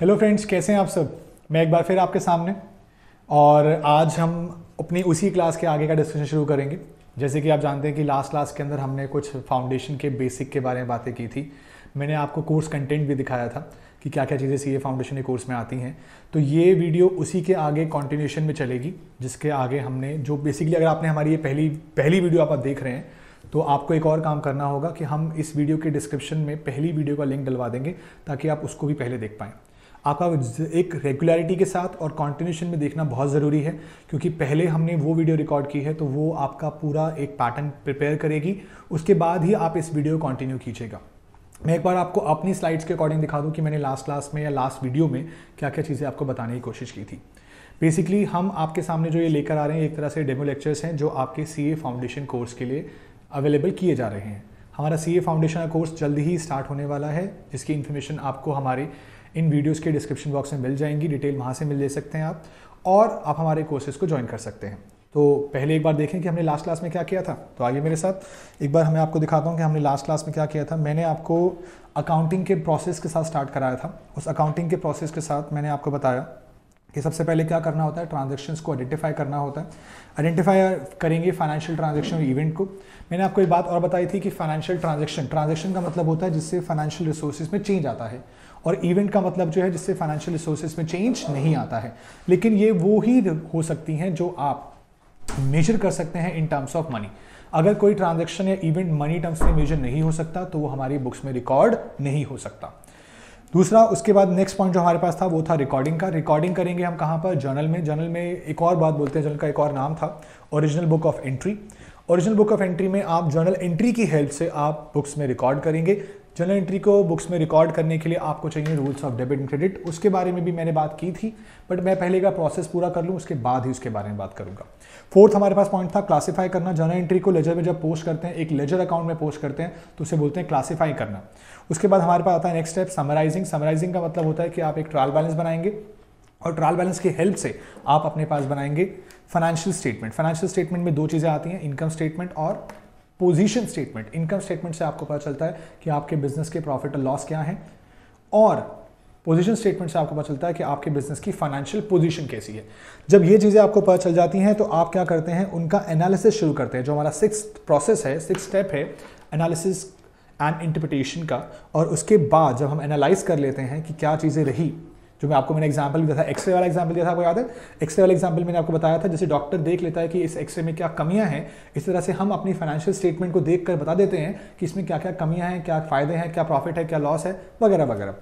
Hello friends कैसे हैं आप सब मैं एक बार फिर आपके सामने और आज हम अपनी उसी क्लास के आगे का डिस्कशन शुरू करेंगे जैसे कि आप जानते हैं कि लास्ट क्लास के अंदर हमने कुछ फाउंडेशन के बेसिक के बारे में बातें की थी मैंने आपको कोर्स कंटेंट भी दिखाया था कि क्या क्या चीज़ें सी ए फाउंडेशन के कोर्स में आती हैं तो ये वीडियो उसी के आगे कॉन्टिन्यूशन में चलेगी जिसके आगे हमने जो बेसिकली अगर आपने हमारी ये पहली पहली वीडियो आप देख रहे हैं तो आपको एक और काम करना होगा कि हम इस वीडियो के डिस्क्रिप्शन में पहली वीडियो का लिंक डलवा देंगे ताकि आप उसको भी पहले देख पाएँ आपका एक रेगुलरिटी के साथ और कॉन्टिन्यूशन में देखना बहुत ज़रूरी है क्योंकि पहले हमने वो वीडियो रिकॉर्ड की है तो वो आपका पूरा एक पैटर्न प्रिपेयर करेगी उसके बाद ही आप इस वीडियो कंटिन्यू कीजिएगा मैं एक बार आपको अपनी स्लाइड्स के अकॉर्डिंग दिखा दूँ कि मैंने लास्ट क्लास में या लास्ट वीडियो में क्या क्या चीज़ें आपको बताने की कोशिश की थी बेसिकली हम आपके सामने जो ये लेकर आ रहे हैं एक तरह से डेमो लेक्चर्स हैं जो आपके सी फाउंडेशन कोर्स के लिए अवेलेबल किए जा रहे हैं हमारा सी फाउंडेशन का कोर्स जल्द ही स्टार्ट होने वाला है जिसकी इन्फॉर्मेशन आपको हमारे इन वीडियोज़ के डिस्क्रिप्शन बॉक्स में मिल जाएंगी डिटेल वहाँ से मिल ले सकते हैं आप और आप हमारे कोर्सेज को ज्वाइन कर सकते हैं तो पहले एक बार देखें कि हमने लास्ट क्लास में क्या किया था तो आइए मेरे साथ एक बार हमें आपको दिखाता हूँ कि हमने लास्ट क्लास में क्या किया था मैंने आपको अकाउंटिंग के प्रोसेस के साथ स्टार्ट कराया था उस अकाउंटिंग के प्रोसेस के साथ मैंने आपको बताया कि सबसे पहले क्या करना होता है ट्रांजेक्शन्स को आइडेंटिफाई करना होता है आइडेंटिफाई करेंगे फाइनेंशियल ट्रांजेक्शन इवेंट को मैंने आपको एक बात और बताई थी कि फाइनेंशियल ट्रांजेक्शन ट्रांजेक्शन का मतलब होता है जिससे फाइनेंशियल रिसोर्सेज में चेंज आता है और इवेंट का मतलब जो है जिससे फाइनेंशियल रिसोर्सेज में चेंज नहीं आता है लेकिन ये वो ही हो सकती हैं जो आप मेजर कर सकते हैं इन टर्म्स ऑफ मनी अगर कोई ट्रांजेक्शन या इवेंट मनी टर्म्स में मेजर नहीं हो सकता तो वो हमारी बुक्स में रिकॉर्ड नहीं हो सकता दूसरा उसके बाद नेक्स्ट पॉइंट जो हमारे पास था वो था रिकॉर्डिंग का रिकॉर्डिंग करेंगे हम कहाँ पर जर्नल में जर्नल में एक और बात बोलते हैं जर्नल का एक और नाम था original book of entry original book of entry में आप जर्नल एंट्री की हेल्प से आप बुक्स में रिकॉर्ड करेंगे जर्नल एंट्री को बुक्स में रिकॉर्ड करने के लिए आपको चाहिए rules of debit and credit उसके बारे में भी मैंने बात की थी बट मैं पहले का प्रोसेस पूरा कर लूँ उसके बाद ही उसके बारे में बात करूँगा फोर्थ हमारे पास पॉइंट था क्लासीफाई करना जर्नल एंट्री को लेजर में जब पोस्ट करते हैं एक लेजर अकाउंट में पोस्ट करते हैं तो उसे बोलते हैं क्लासीफाई करना उसके बाद हमारे पास आता है नेक्स्ट स्टेप समराइजिंग समराइजिंग का मतलब होता है कि आप एक ट्रायल बैलेंस बनाएंगे और ट्रायल बैलेंस की हेल्प से आप अपने पास बनाएंगे फाइनेंशियल स्टेटमेंट फाइनेंशियल स्टेटमेंट में दो चीज़ें आती हैं इनकम स्टेटमेंट और पोजीशन स्टेटमेंट इनकम स्टेटमेंट से आपको पता चलता है कि आपके बिजनेस के प्रॉफिट और लॉस क्या है और पोजीशन स्टेटमेंट से आपको पता चलता है कि आपके बिजनेस की फाइनेंशियल पोजीशन कैसी है जब ये चीज़ें आपको पता चल जाती हैं तो आप क्या करते हैं उनका एनालिसिस शुरू करते हैं जो हमारा सिक्स प्रोसेस है सिक्स स्टेप है एनालिसिस एंड इंटरप्रिटेशन का और उसके बाद जब हम एनालाइज कर लेते हैं कि क्या चीज़ें रही जो मैं आपको मैंने एग्जाम्पल दिया था एक्सरे वाला एग्जाम्पल दिया था आपको याद है एक्सरे वाला एग्जाम्पल मैंने आपको बताया था जैसे डॉक्टर देख लेता है कि इस एक्सरे में क्या कमियां हैं इस तरह से हम अपनी फाइनेंशियल स्टेटमेंट को देख कर बता देते हैं कि इसमें क्या क्या कमियां हैं क्या फ़ायदे हैं क्या प्रॉफिट है क्या लॉस है वगैरह वगैरह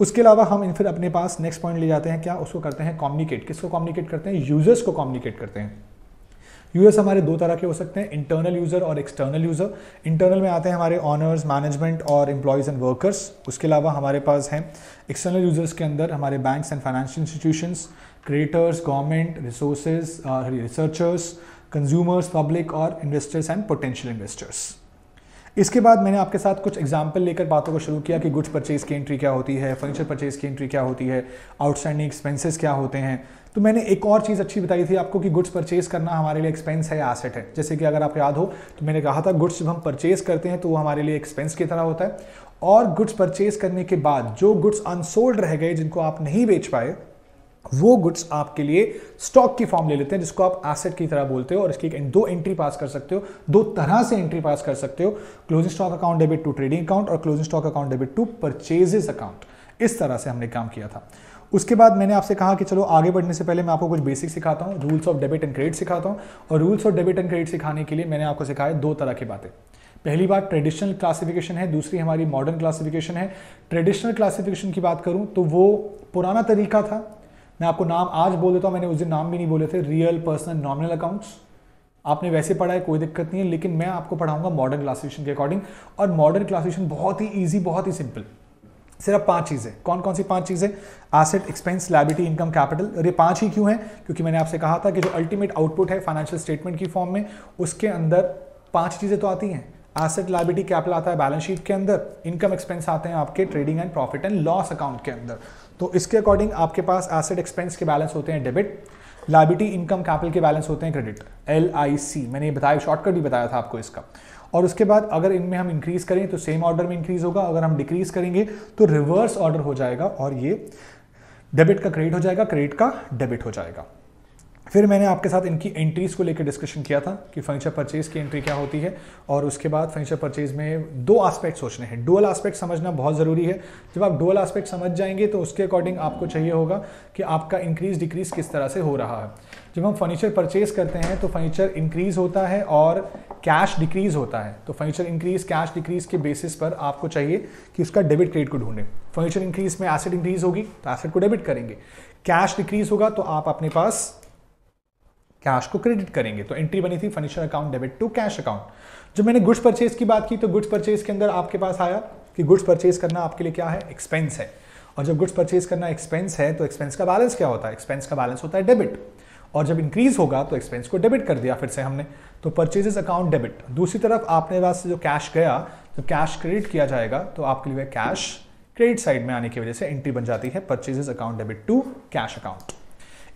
उसके अलावा हम इन फिर अपने पास नेक्स्ट पॉइंट ले जाते हैं क्या उसको करते हैं कॉम्युनिकेट किसको कॉम्युनिकेट करते हैं यूजर्स को कॉम्युनिकेट करते हैं यूएस हमारे दो तरह के हो सकते हैं इंटरनल यूज़र और एक्सटर्नल यूज़र इंटरनल में आते हैं हमारे ऑनर्स मैनेजमेंट और एम्प्लॉयज़ एंड वर्कर्स उसके अलावा हमारे पास हैं एक्सटर्नल यूज़र्स के अंदर हमारे banks and financial institutions creators government resources researchers consumers public और इन्वेस्टर्स एंड पोटेंशियल इन्वेस्टर्स इसके बाद मैंने आपके साथ कुछ एग्जाम्पल लेकर बातों को शुरू किया कि गुड्स परचेज की एंट्री क्या होती है फर्नीचर परचेज की एंट्री क्या होती है आउटस्टैंडिंग एक्सपेंसेस क्या होते हैं तो मैंने एक और चीज़ अच्छी बताई थी आपको कि गुड्स परचेज करना हमारे लिए एक्सपेंस है एसेट है जैसे कि अगर आप याद हो तो मैंने कहा था गुड्स जब हम परचेज करते हैं तो वो हमारे लिए एक्सपेंस की तरह होता है और गुड्स परचेज करने के बाद जो गुड्स अनसोल्ड रह गए जिनको आप नहीं बेच पाए वो गुड्स आपके लिए स्टॉक की फॉर्म ले लेते हैं जिसको आप एसेट की तरह बोलते हो और इसकी दो एंट्री पास कर सकते हो दो तरह से एंट्री पास कर सकते हो closing stock account debit to trading account और closing stock account debit to purchases account इस तरह से हमने काम किया था उसके बाद मैंने आपसे कहा कि चलो आगे बढ़ने से पहले मैं आपको कुछ बेसिक सिखाता हूँ rules of debit and credit सिखाता हूँ और rules of debit and credit सिखाने के लिए मैंने आपको सिखाया दो तरह की बातें पहली बात ट्रेडिशनल क्लासिफिकेशन है दूसरी हमारी मॉडर्न क्लासिफिकेशन है ट्रेडिशनल क्लासिफिकेशन की बात करूँ तो वो पुराना तरीका था मैं आपको नाम आज बोल देता हूँ मैंने उस दिन नाम भी नहीं बोले थे रियल पर्सनल नॉमिनल अकाउंट्स आपने वैसे पढ़ा है कोई दिक्कत नहीं है लेकिन मैं आपको पढ़ाऊंगा मॉडर्न क्लासिफिकेशन के अकॉर्डिंग और मॉडर्न क्लासिफिकेशन बहुत ही ईजी बहुत ही सिंपल सिर्फ पांच चीज़ें कौन कौन सी पांच चीज़ें asset expense liability income capital और ये पांच ही क्यों हैं क्योंकि मैंने आपसे कहा था कि जो अल्टीमेट आउटपुट है फाइनेंशियल स्टेटमेंट की फॉर्म में उसके अंदर पांच चीज़ें तो आती हैं एसेट लाइबिलिटी कैपिटल आता है बैलेंस शीट के अंदर इनकम एक्सपेंस आते हैं आपके trading and profit and loss account के अंदर तो इसके अकॉर्डिंग आपके पास एसेट एक्सपेंस के बैलेंस होते हैं डेबिट लाइबिलिटी इनकम कैपिटल के बैलेंस होते हैं क्रेडिट एल मैंने बताया शॉर्टकट भी बताया था आपको इसका और उसके बाद अगर इनमें हम इंक्रीज करें तो सेम ऑर्डर में इंक्रीज होगा अगर हम डिक्रीज करेंगे तो रिवर्स ऑर्डर हो जाएगा और ये डेबिट का क्रेडिट हो जाएगा क्रेडिट का डेबिट हो जाएगा फिर मैंने आपके साथ इनकी एंट्रीज को लेकर डिस्कशन किया था कि फर्नीचर परचेज की एंट्री क्या होती है और उसके बाद फर्नीचर परचेज में दो आस्पेक्ट सोचने हैं डुअल आस्पेक्ट समझना बहुत ज़रूरी है जब आप डुअल आस्पेक्ट समझ जाएंगे तो उसके अकॉर्डिंग आपको चाहिए होगा कि आपका इंक्रीज डिक्रीज किस तरह से हो रहा है जब हम फर्नीचर परचेज करते हैं तो फर्नीचर इंक्रीज होता है और कैश डिक्रीज होता है तो फर्नीचर इंक्रीज कैश डिक्रीज के बेसिस पर आपको चाहिए कि उसका डेबिट क्रेडिट को ढूंढें फर्नीचर इंक्रीज में एसेट इंक्रीज होगी तो एसेट को डेबिट करेंगे कैश डिक्रीज होगा तो आप अपने पास कैश को क्रेडिट करेंगे तो एंट्री बनी थी furniture account debit to cash account जब मैंने गुड्स परचेज की बात की तो गुड्स परचेज के अंदर आपके पास आया कि गुड्स परचेज करना आपके लिए क्या है एक्सपेंस है और जब गुड्स परचेज करना एक्सपेंस है तो एक्सपेंस का बैलेंस क्या होता है एक्सपेंस का बैलेंस होता है डेबिट और जब इंक्रीज होगा तो एक्सपेंस को डेबिट कर दिया फिर से हमने तो परचेजेज अकाउंट डेबिट दूसरी तरफ आपने पास से जो कैश गया जब तो कैश क्रेडिट किया जाएगा तो आपके लिए कैश क्रेडिट साइड में आने की वजह से एंट्री बन जाती है purchases account debit to cash account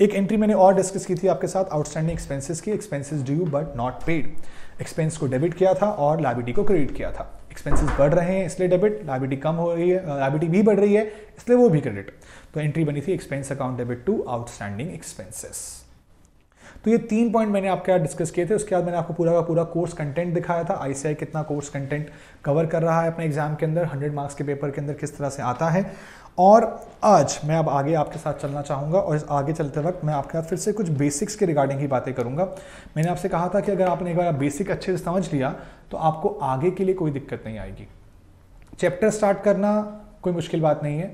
एक एंट्री मैंने और डिस्कस की थी आपके साथ आउटस्टैंडिंग एक्सपेंसिस की expenses due but not paid expense को डेबिट किया था और लाइबिलिटी को क्रेडिट किया था एक्सपेंसिस बढ़ रहे हैं इसलिए डेबिट लाइबिलिटी कम हो रही है लाइबिलिटी भी बढ़ रही है इसलिए वो भी क्रेडिट तो एंट्री बनी थी expense account debit to outstanding expenses तो ये तीन पॉइंट मैंने आपके यहाँ डिस्कस किए थे उसके बाद मैंने आपको पूरा का पूरा कोर्स कंटेंट दिखाया था आई कितना कोर्स कंटेंट कवर कर रहा है अपने एग्जाम के अंदर हंड्रेड मार्क्स के पेपर के अंदर किस तरह से आता है और आज मैं अब आगे आपके साथ चलना चाहूँगा और इस आगे चलते वक्त मैं आपके साथ फिर से कुछ बेसिक्स के रिगार्डिंग ही बातें करूँगा मैंने आपसे कहा था कि अगर आपने एक बार बेसिक अच्छे से समझ लिया तो आपको आगे के लिए कोई दिक्कत नहीं आएगी चैप्टर स्टार्ट करना कोई मुश्किल बात नहीं है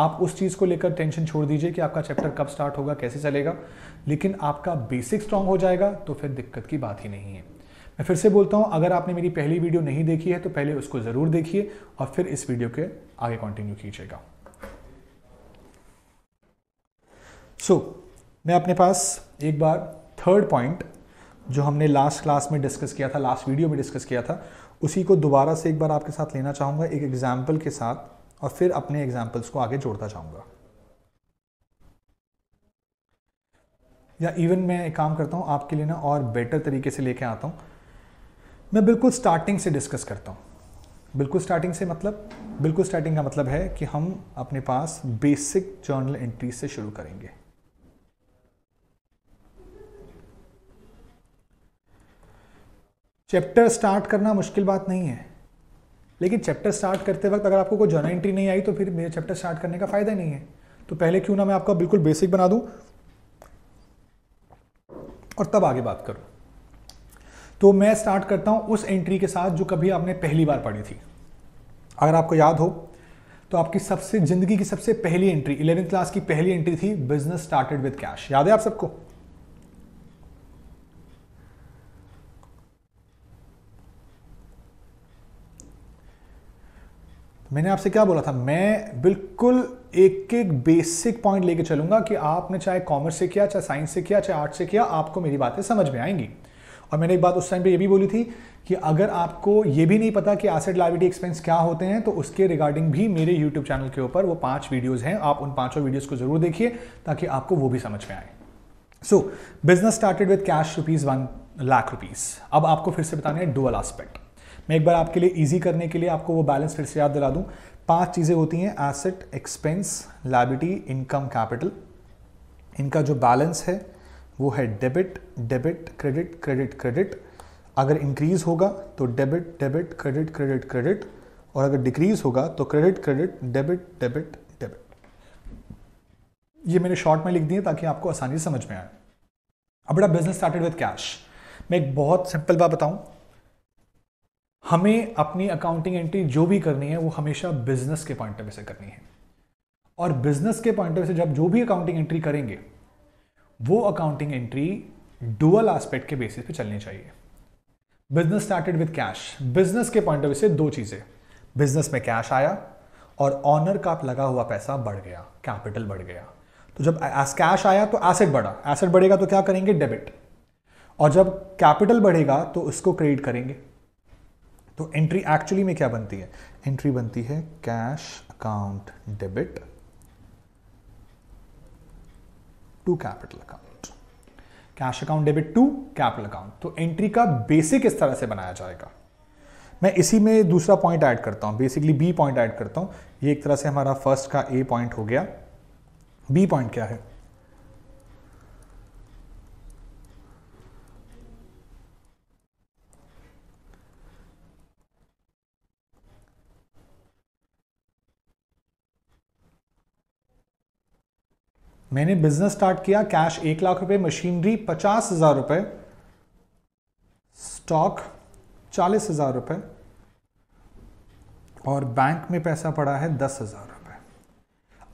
आप उस चीज़ को लेकर टेंशन छोड़ दीजिए कि आपका चैप्टर कब स्टार्ट होगा कैसे चलेगा लेकिन आपका बेसिक स्ट्रांग हो जाएगा तो फिर दिक्कत की बात ही नहीं है मैं फिर से बोलता हूं अगर आपने मेरी पहली वीडियो नहीं देखी है तो पहले उसको ज़रूर देखिए और फिर इस वीडियो के आगे कंटिन्यू कीजिएगा सो so, मैं अपने पास एक बार थर्ड पॉइंट जो हमने लास्ट क्लास में डिस्कस किया था लास्ट वीडियो में डिस्कस किया था उसी को दोबारा से एक बार आपके साथ लेना चाहूंगा एक एग्जाम्पल के साथ और फिर अपने एग्जाम्पल्स को आगे जोड़ता जाऊंगा या इवन मैं एक काम करता हूं आपके लिए ना और बेटर तरीके से लेके आता हूं मैं बिल्कुल स्टार्टिंग से डिस्कस करता हूं बिल्कुल स्टार्टिंग से मतलब बिल्कुल स्टार्टिंग का मतलब है कि हम अपने पास बेसिक जर्नल एंट्री से शुरू करेंगे चैप्टर स्टार्ट करना मुश्किल बात नहीं है लेकिन चैप्टर स्टार्ट करते वक्त अगर आपको कोई एंट्री नहीं आई तो फिर मेरे चैप्टर स्टार्ट करने का फ़ायदा नहीं है तो पहले क्यों ना मैं आपका बिल्कुल बेसिक बना दूं और तब आगे बात करूं तो मैं स्टार्ट करता हूं उस एंट्री के साथ जो कभी आपने पहली बार पढ़ी थी अगर आपको याद हो तो आपकी सबसे ज़िंदगी की सबसे पहली एंट्री इलेवेंथ क्लास की पहली एंट्री थी बिजनेस स्टार्टेड विद कैश याद है आप सबको मैंने आपसे क्या बोला था मैं बिल्कुल एक एक बेसिक पॉइंट लेके चलूंगा कि आपने चाहे कॉमर्स से किया चाहे साइंस से किया चाहे आर्ट से किया आपको मेरी बातें समझ में आएंगी और मैंने एक बात उस टाइम पे ये भी बोली थी कि अगर आपको ये भी नहीं पता कि एसेट लाइविटी एक्सपेंस क्या होते हैं तो उसके रिगार्डिंग भी मेरे यूट्यूब चैनल के ऊपर वो पांच वीडियोज़ हैं आप उन पांचों वीडियोज़ को जरूर देखिए ताकि आपको वो भी समझ में आए so business started with cash rupees one lakh rupees अब आपको फिर से बताने डुअल आस्पेक्ट मैं एक बार आपके लिए ईजी करने के लिए आपको वो बैलेंस फिर से याद दिला दूँ पाँच चीज़ें होती हैं asset expense liability income capital इनका जो बैलेंस है वो है debit debit credit credit credit अगर इंक्रीज होगा तो debit debit credit credit credit और अगर डिक्रीज होगा तो credit credit debit debit debit ये मैंने शॉर्ट में लिख दिए ताकि आपको आसानी से समझ में आए अब बड़ा बिजनेस स्टार्टेड विद कैश मैं एक बहुत सिंपल बात बताऊं हमें अपनी अकाउंटिंग एंट्री जो भी करनी है वो हमेशा बिजनेस के पॉइंट ऑफ व्यू से करनी है और बिजनेस के पॉइंट ऑफ से जब जो भी अकाउंटिंग एंट्री करेंगे वो अकाउंटिंग एंट्री डुअल एस्पेक्ट के बेसिस पे चलनी चाहिए business started with cash business के पॉइंट ऑफ व्यू से दो चीज़ें बिजनेस में कैश आया और ऑनर का लगा हुआ पैसा बढ़ गया कैपिटल बढ़ गया तो जब कैश आया तो एसेट बढ़ा एसेट बढ़ेगा तो क्या करेंगे डेबिट और जब कैपिटल बढ़ेगा तो उसको क्रेडिट करेंगे तो एंट्री एक्चुअली में क्या बनती है एंट्री बनती है cash account debit to capital account cash account debit to capital account तो एंट्री का बेसिक इस तरह से बनाया जाएगा मैं इसी में दूसरा पॉइंट ऐड करता हूं बेसिकली बी पॉइंट ऐड करता हूं ये एक तरह से हमारा फर्स्ट का ए पॉइंट हो गया बी पॉइंट क्या है मैंने बिजनेस स्टार्ट किया कैश एक लाख रुपए मशीनरी पचास हजार रुपए स्टॉक चालीस हजार रुपए और बैंक में पैसा पड़ा है दस हजार रुपए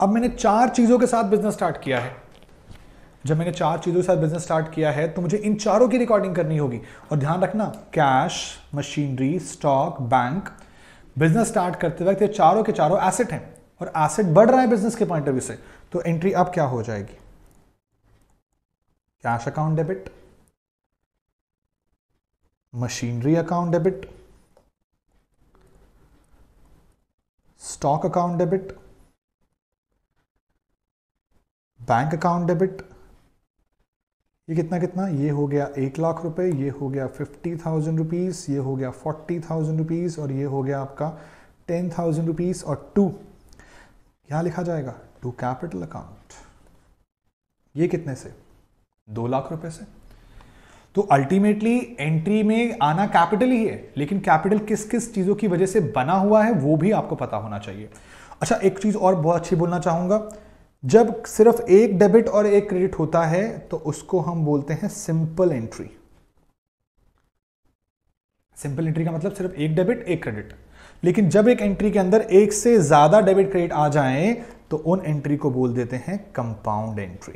अब मैंने चार चीजों के साथ बिजनेस स्टार्ट किया है जब मैंने चार चीजों के साथ बिजनेस स्टार्ट किया है तो मुझे इन चारों की रिकॉर्डिंग करनी होगी और ध्यान रखना cash machinery stock bank business start करते वक्त ये चारों के चारों एसेट हैं और एसेट बढ़ रहा है बिजनेस के पॉइंट ऑफ व्यू से तो एंट्री अब क्या हो जाएगी cash account debit machinery account debit stock account debit bank account debit ये कितना कितना ये हो गया एक लाख रुपए ये हो गया फिफ्टी थाउजेंड रुपीज़ ये हो गया फोर्टी थाउजेंड रुपीज़ और ये हो गया आपका टेन थाउजेंड रुपीज़ और टू यहां लिखा जाएगा टू कैपिटल अकाउंट ये कितने से दो लाख रुपए से तो अल्टीमेटली एंट्री में आना कैपिटल ही है लेकिन कैपिटल किस किस चीजों की वजह से बना हुआ है वो भी आपको पता होना चाहिए अच्छा एक चीज और बहुत अच्छी बोलना चाहूंगा जब सिर्फ एक डेबिट और एक क्रेडिट होता है तो उसको हम बोलते हैं सिंपल एंट्री सिंपल एंट्री का मतलब सिर्फ एक डेबिट एक क्रेडिट लेकिन जब एक एंट्री के अंदर एक से ज़्यादा डेबिट क्रेडिट आ जाए तो उन एंट्री को बोल देते हैं कंपाउंड एंट्री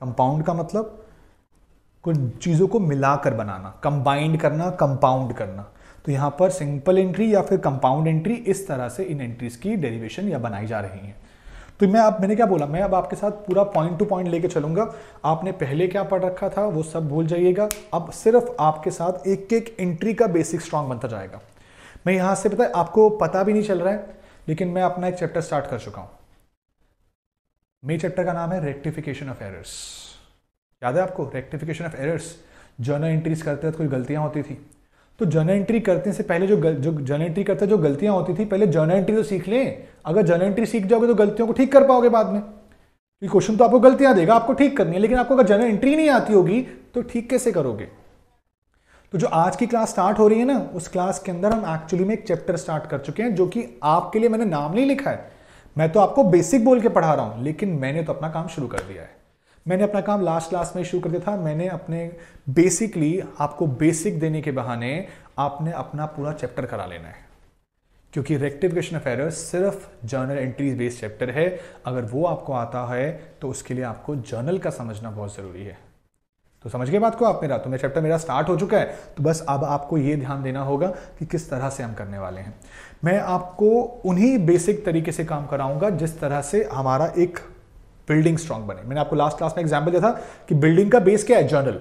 कंपाउंड का मतलब कुछ चीज़ों को मिलाकर बनाना कंबाइंड करना कंपाउंड करना तो यहां पर सिंपल एंट्री या फिर कंपाउंड एंट्री इस तरह से इन एंट्रीज की डेरिवेशन या बनाई जा रही है तो मैं आप मैंने क्या बोला मैं अब आपके साथ पूरा पॉइंट टू पॉइंट लेके चलूंगा आपने पहले क्या पढ़ रखा था वो सब भूल जाइएगा अब सिर्फ आपके साथ एक एक एंट्री का बेसिक स्ट्रांग बनता जाएगा मैं यहां से पता आपको पता भी नहीं चल रहा है लेकिन मैं अपना एक चैप्टर स्टार्ट कर चुका हूं मेरे चैप्टर का नाम है रेक्टिफिकेशन ऑफ एरर्स याद है आपको rectification of errors journal entries करते वक्त कोई गलतियां होती थी तो जर्नल एंट्री करते से पहले जो गल, जो जर्नल एंट्री करते जो गलतियां होती थी पहले जर्नल एंट्री तो सीख लें अगर जर्नल एंट्री सीख जाओगे तो गलतियों को ठीक कर पाओगे बाद में क्वेश्चन तो आपको गलतियां देगा आपको ठीक करनी है लेकिन आपको अगर जर्नल एंट्री नहीं आती होगी तो ठीक कैसे करोगे तो जो आज की क्लास स्टार्ट हो रही है ना उस क्लास के अंदर हम एक्चुअली में एक चैप्टर स्टार्ट कर चुके हैं जो कि आपके लिए मैंने नाम नहीं लिखा है मैं तो आपको बेसिक बोल के पढ़ा रहा हूँ लेकिन मैंने तो अपना काम शुरू कर दिया है मैंने अपना काम लास्ट क्लास में शुरू कर दिया था मैंने अपने बेसिकली आपको बेसिक देने के बहाने आपने अपना पूरा चैप्टर करा लेना है क्योंकि रेक्टिफिकेशन ऑफ एरर सिर्फ जर्नल एंट्रीज बेस्ड चैप्टर है अगर वो आपको आता है तो उसके लिए आपको जर्नल का समझना बहुत ज़रूरी है तो समझ गए बात को आप मेरा तो मेरा चैप्टर मेरा स्टार्ट हो चुका है तो बस अब आपको ये ध्यान देना होगा कि किस तरह से हम करने वाले हैं मैं आपको उन्हीं बेसिक तरीके से काम कराऊंगा जिस तरह से हमारा एक बिल्डिंग स्ट्रांग बने मैंने आपको लास्ट क्लास में एग्जाम्पल दिया था कि बिल्डिंग का बेस क्या है जर्नल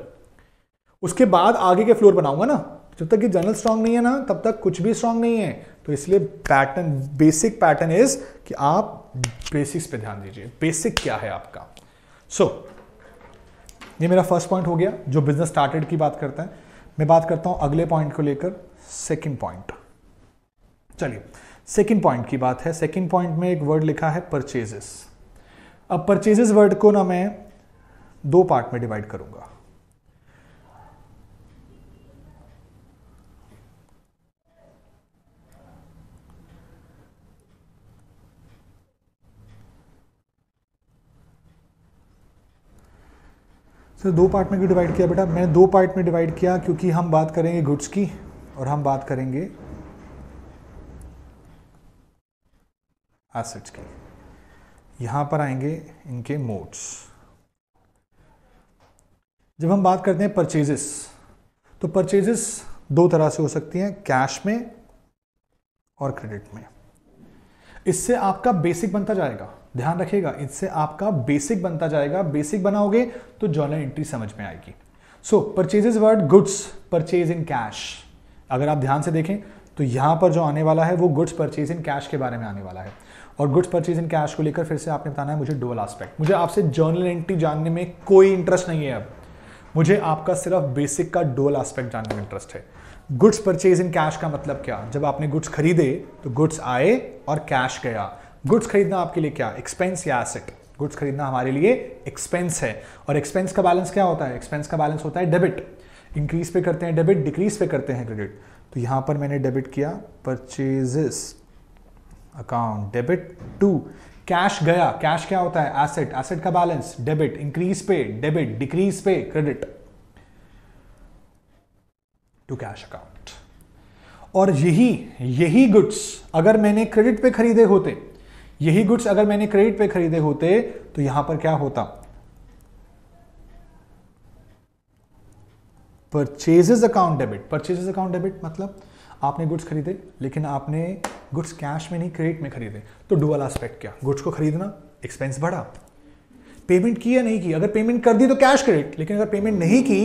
उसके बाद आगे के फ्लोर बनाऊंगा ना जब तक ये जर्नल स्ट्रांग नहीं है ना तब तक कुछ भी स्ट्रांग नहीं है तो इसलिए पैटर्न बेसिक पैटर्न इज कि आप बेसिक्स पे ध्यान दीजिए बेसिक क्या है आपका सो so, ये मेरा फर्स्ट पॉइंट हो गया जो बिजनेस स्टार्टेड की बात करता है मैं बात करता हूं अगले पॉइंट को लेकर सेकेंड पॉइंट चलिए सेकेंड पॉइंट की बात है सेकेंड पॉइंट में एक वर्ड लिखा है परचेजेस अब परचेजेस वर्ड को ना मैं दो पार्ट में डिवाइड करूंगा सर दो पार्ट में क्यों डिवाइड किया बेटा मैंने दो पार्ट में डिवाइड किया क्योंकि हम बात करेंगे गुड्स की और हम बात करेंगे एसेट्स की यहां पर आएंगे इनके मोड्स जब हम बात करते हैं परचेजेस तो परचेजेस दो तरह से हो सकती हैं कैश में और क्रेडिट में इससे आपका बेसिक बनता जाएगा ध्यान रखिएगा इससे आपका बेसिक बनता जाएगा बेसिक बनाओगे तो जर्नल एंट्री समझ में आएगी सो purchases word goods purchase in cash अगर आप ध्यान से देखें तो यहां पर जो आने वाला है वो गुड्स परचेज इन कैश के बारे में आने वाला है और गुड्स परचेज इन कैश को लेकर फिर से आपने बताना है मुझे डुअल आस्पेक्ट मुझे आपसे जर्नल एंट्री जानने में कोई इंटरेस्ट नहीं है अब मुझे आपका सिर्फ बेसिक का डोल आस्पेक्ट जानने में इंटरेस्ट है गुड्स परचेज इन कैश का मतलब क्या जब आपने गुड्स खरीदे तो गुड्स आए और कैश गया गुड्स खरीदना आपके लिए क्या एक्सपेंस या एसेट गुड्स खरीदना हमारे लिए एक्सपेंस है और एक्सपेंस का बैलेंस क्या होता है एक्सपेंस का बैलेंस होता है डेबिट इंक्रीज पे करते हैं डेबिट डिक्रीज पे करते हैं क्रेडिट तो यहां पर मैंने डेबिट किया purchases account debit to cash गया कैश क्या होता है एसेट एसेट का बैलेंस डेबिट इंक्रीज पे डेबिट डिक्रीज पे क्रेडिट टू कैश अकाउंट और यही यही गुड्स अगर मैंने क्रेडिट पे खरीदे होते यही गुड्स अगर मैंने क्रेडिट पे खरीदे होते तो यहां पर क्या होता purchases account debit purchases account debit मतलब आपने गुड्स खरीदे लेकिन आपने गुड्स कैश में नहीं क्रेडिट में खरीदे तो डुअल एस्पेक्ट क्या गुड्स को खरीदना एक्सपेंस बढ़ा पेमेंट की या नहीं की अगर पेमेंट कर दी तो कैश क्रेडिट लेकिन अगर पेमेंट नहीं की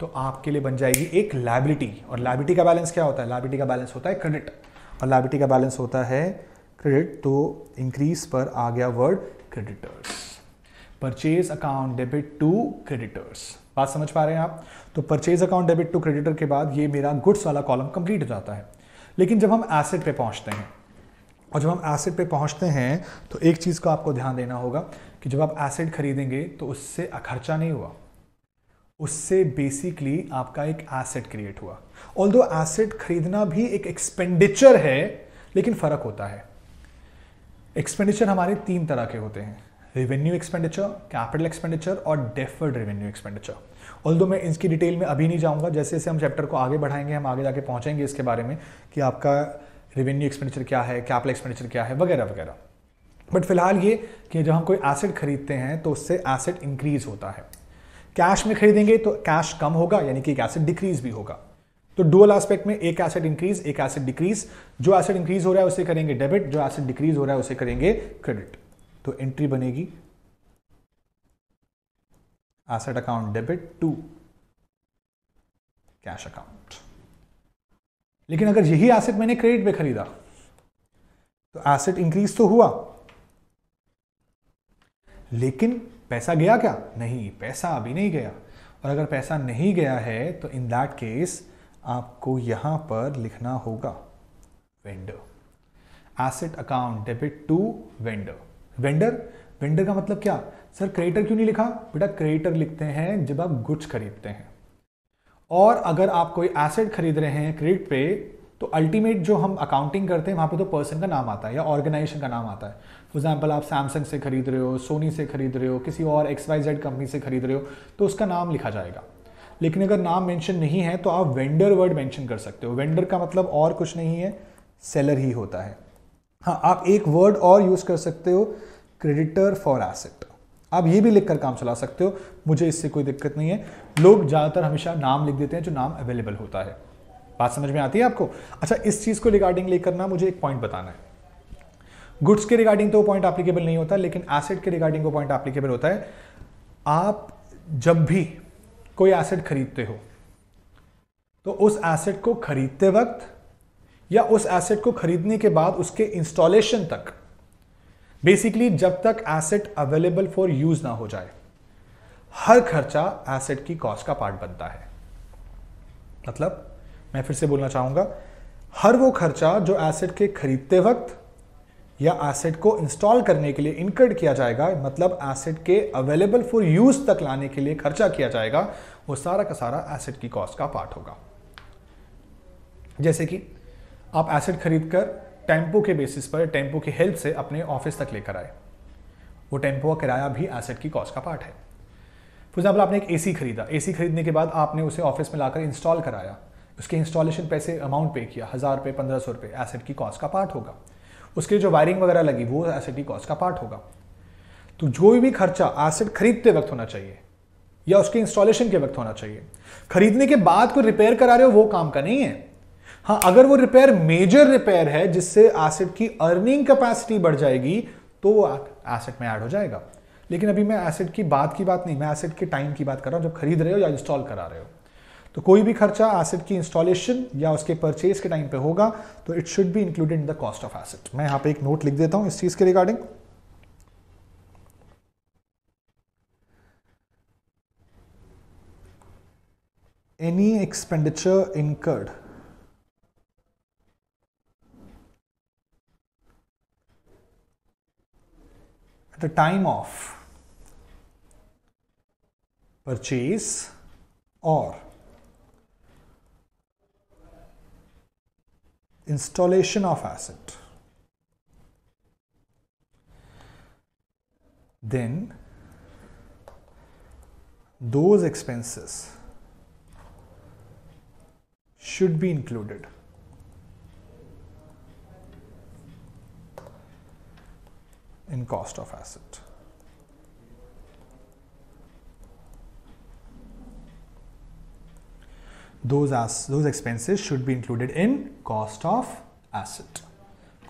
तो आपके लिए बन जाएगी एक लाइबिलिटी और लाइबिलिटी का बैलेंस क्या होता है लाइबिलिटी का बैलेंस होता है क्रेडिट और लाइबिलिटी का बैलेंस होता है क्रेडिट तो इंक्रीज पर आ गया word creditors purchase account debit to creditors बात समझ पा रहे हैं आप तो purchase account debit to creditor के बाद ये मेरा गुड्स वाला कॉलम कंप्लीट हो जाता है लेकिन जब हम एसेट पे पहुंचते हैं और जब हम एसेट पे पहुंचते हैं तो एक चीज़ का आपको ध्यान देना होगा कि जब आप एसेट खरीदेंगे तो उससे खर्चा नहीं हुआ उससे बेसिकली आपका एक एसेट क्रिएट हुआ ऑल एसेट खरीदना भी एक एक्सपेंडिचर है लेकिन फ़र्क होता है एक्सपेंडिचर हमारे तीन तरह के होते हैं रेवेन्यू एक्सपेंडिचर कैपिटल एक्सपेंडिचर और डेफर्ड रेवेन्यू एक्सपेंडिचर ऑल मैं इसकी डिटेल में अभी नहीं जाऊंगा जैसे जैसे हम चैप्टर को आगे बढ़ाएंगे हम आगे जाके पहुंचेंगे इसके बारे में कि आपका रेवेन्यू एक्सपेंडिचर क्या है कैपिटल एक्सपेंडिचर क्या है वगैरह वगैरह बट फिलहाल ये कि जब हम कोई एसेट खरीदते हैं तो उससे एसेट इंक्रीज होता है कैश में खरीदेंगे तो कैश कम होगा यानी कि एक एसेट डिक्रीज भी होगा तो डुअल एस्पेक्ट में एक एसेट इंक्रीज एक एसेट डिक्रीज जो एसेट इंक्रीज हो रहा है उसे करेंगे डेबिट जो एसेट डिक्रीज हो रहा है उसे करेंगे क्रेडिट तो एंट्री बनेगी asset account debit to cash account लेकिन अगर यही एसेट मैंने क्रेडिट पे खरीदा तो एसेट इंक्रीज तो हुआ लेकिन पैसा गया क्या नहीं पैसा अभी नहीं गया और अगर पैसा नहीं गया है तो इन दैट केस आपको यहां पर लिखना होगा vendor asset account debit to vendor vendor vendor का मतलब क्या सर क्रेडिटर क्यों नहीं लिखा बेटा क्रेडिटर लिखते हैं जब आप गुड्स खरीदते हैं और अगर आप कोई एसेट खरीद रहे हैं क्रेडिट पे तो अल्टीमेट जो हम अकाउंटिंग करते हैं वहां पे तो पर्सन का नाम आता है या ऑर्गेनाइजेशन का नाम आता है फॉर एग्जाम्पल आप सैमसंग से खरीद रहे हो सोनी से खरीद रहे हो किसी और एक्स वाई जेड कंपनी से खरीद रहे हो तो उसका नाम लिखा जाएगा लेकिन अगर नाम मेंशन नहीं है तो आप वेंडर वर्ड मेंशन कर सकते हो वेंडर का मतलब और कुछ नहीं है सेलर ही होता है हाँ आप एक वर्ड और यूज़ कर सकते हो क्रेडिटर फॉर एसेट आप ये भी लिखकर काम चला सकते हो मुझे इससे कोई दिक्कत नहीं है लोग ज़्यादातर हमेशा नाम लिख देते हैं जो नाम अवेलेबल होता है बात समझ में आती है आपको अच्छा इस चीज़ को रिगार्डिंग लेकर ना मुझे एक पॉइंट बताना है गुड्स के रिगार्डिंग तो वो पॉइंट एप्लीकेबल नहीं होता लेकिन एसेट के रिगार्डिंग वो पॉइंट एप्लीकेबल होता है आप जब भी कोई एसेट खरीदते हो तो उस एसेट को खरीदते वक्त या उस एसेट को खरीदने के बाद उसके इंस्टॉलेशन तक बेसिकली जब तक एसेट अवेलेबल फॉर यूज ना हो जाए हर खर्चा एसेट की कॉस्ट का पार्ट बनता है मतलब मैं फिर से बोलना चाहूंगा हर वो खर्चा जो एसेट के खरीदते वक्त या एसेट को इंस्टॉल करने के लिए इनकर्ड किया जाएगा मतलब एसेट के अवेलेबल फॉर यूज तक लाने के लिए खर्चा किया जाएगा वो सारा का सारा एसेट की कॉस्ट का पार्ट होगा जैसे कि आप एसेट खरीद कर टेम्पो के बेसिस पर टेम्पो की हेल्प से अपने ऑफिस तक लेकर आए वो टेम्पो का किराया भी एसेट की कॉस्ट का पार्ट है फॉर एग्जाम्पल आपने एक एसी खरीदा एसी खरीदने के बाद आपने उसे ऑफिस में लाकर इंस्टॉल कराया उसके इंस्टॉलेशन पैसे अमाउंट पे किया हज़ार रुपये पंद्रह सौ रुपये एसेट की कॉस्ट का पार्ट होगा उसके जो वायरिंग वगैरह लगी वो एसेट की कॉस्ट का पार्ट होगा तो जो भी खर्चा एसेट खरीदते वक्त होना चाहिए या उसके इंस्टॉलेशन के वक्त होना चाहिए खरीदने के बाद को रिपेयर करा रहे हो वो काम का नहीं है हाँ अगर वो रिपेयर मेजर रिपेयर है जिससे एसेट की अर्निंग कैपेसिटी बढ़ जाएगी तो वो एसेट में ऐड हो जाएगा लेकिन अभी मैं एसेट की बात की बात नहीं मैं एसेट के टाइम की बात कर रहा हूँ जब खरीद रहे हो या इंस्टॉल करा रहे हो तो कोई भी खर्चा एसेट की इंस्टॉलेशन या उसके परचेज के टाइम पे होगा तो it should be included in the cost of asset मैं यहाँ पे एक नोट लिख देता हूँ इस चीज़ के regarding any expenditure incurred at the time of purchase or installation of asset then those expenses should be included. in cost of asset. Those, as, those expenses should be included in cost of asset.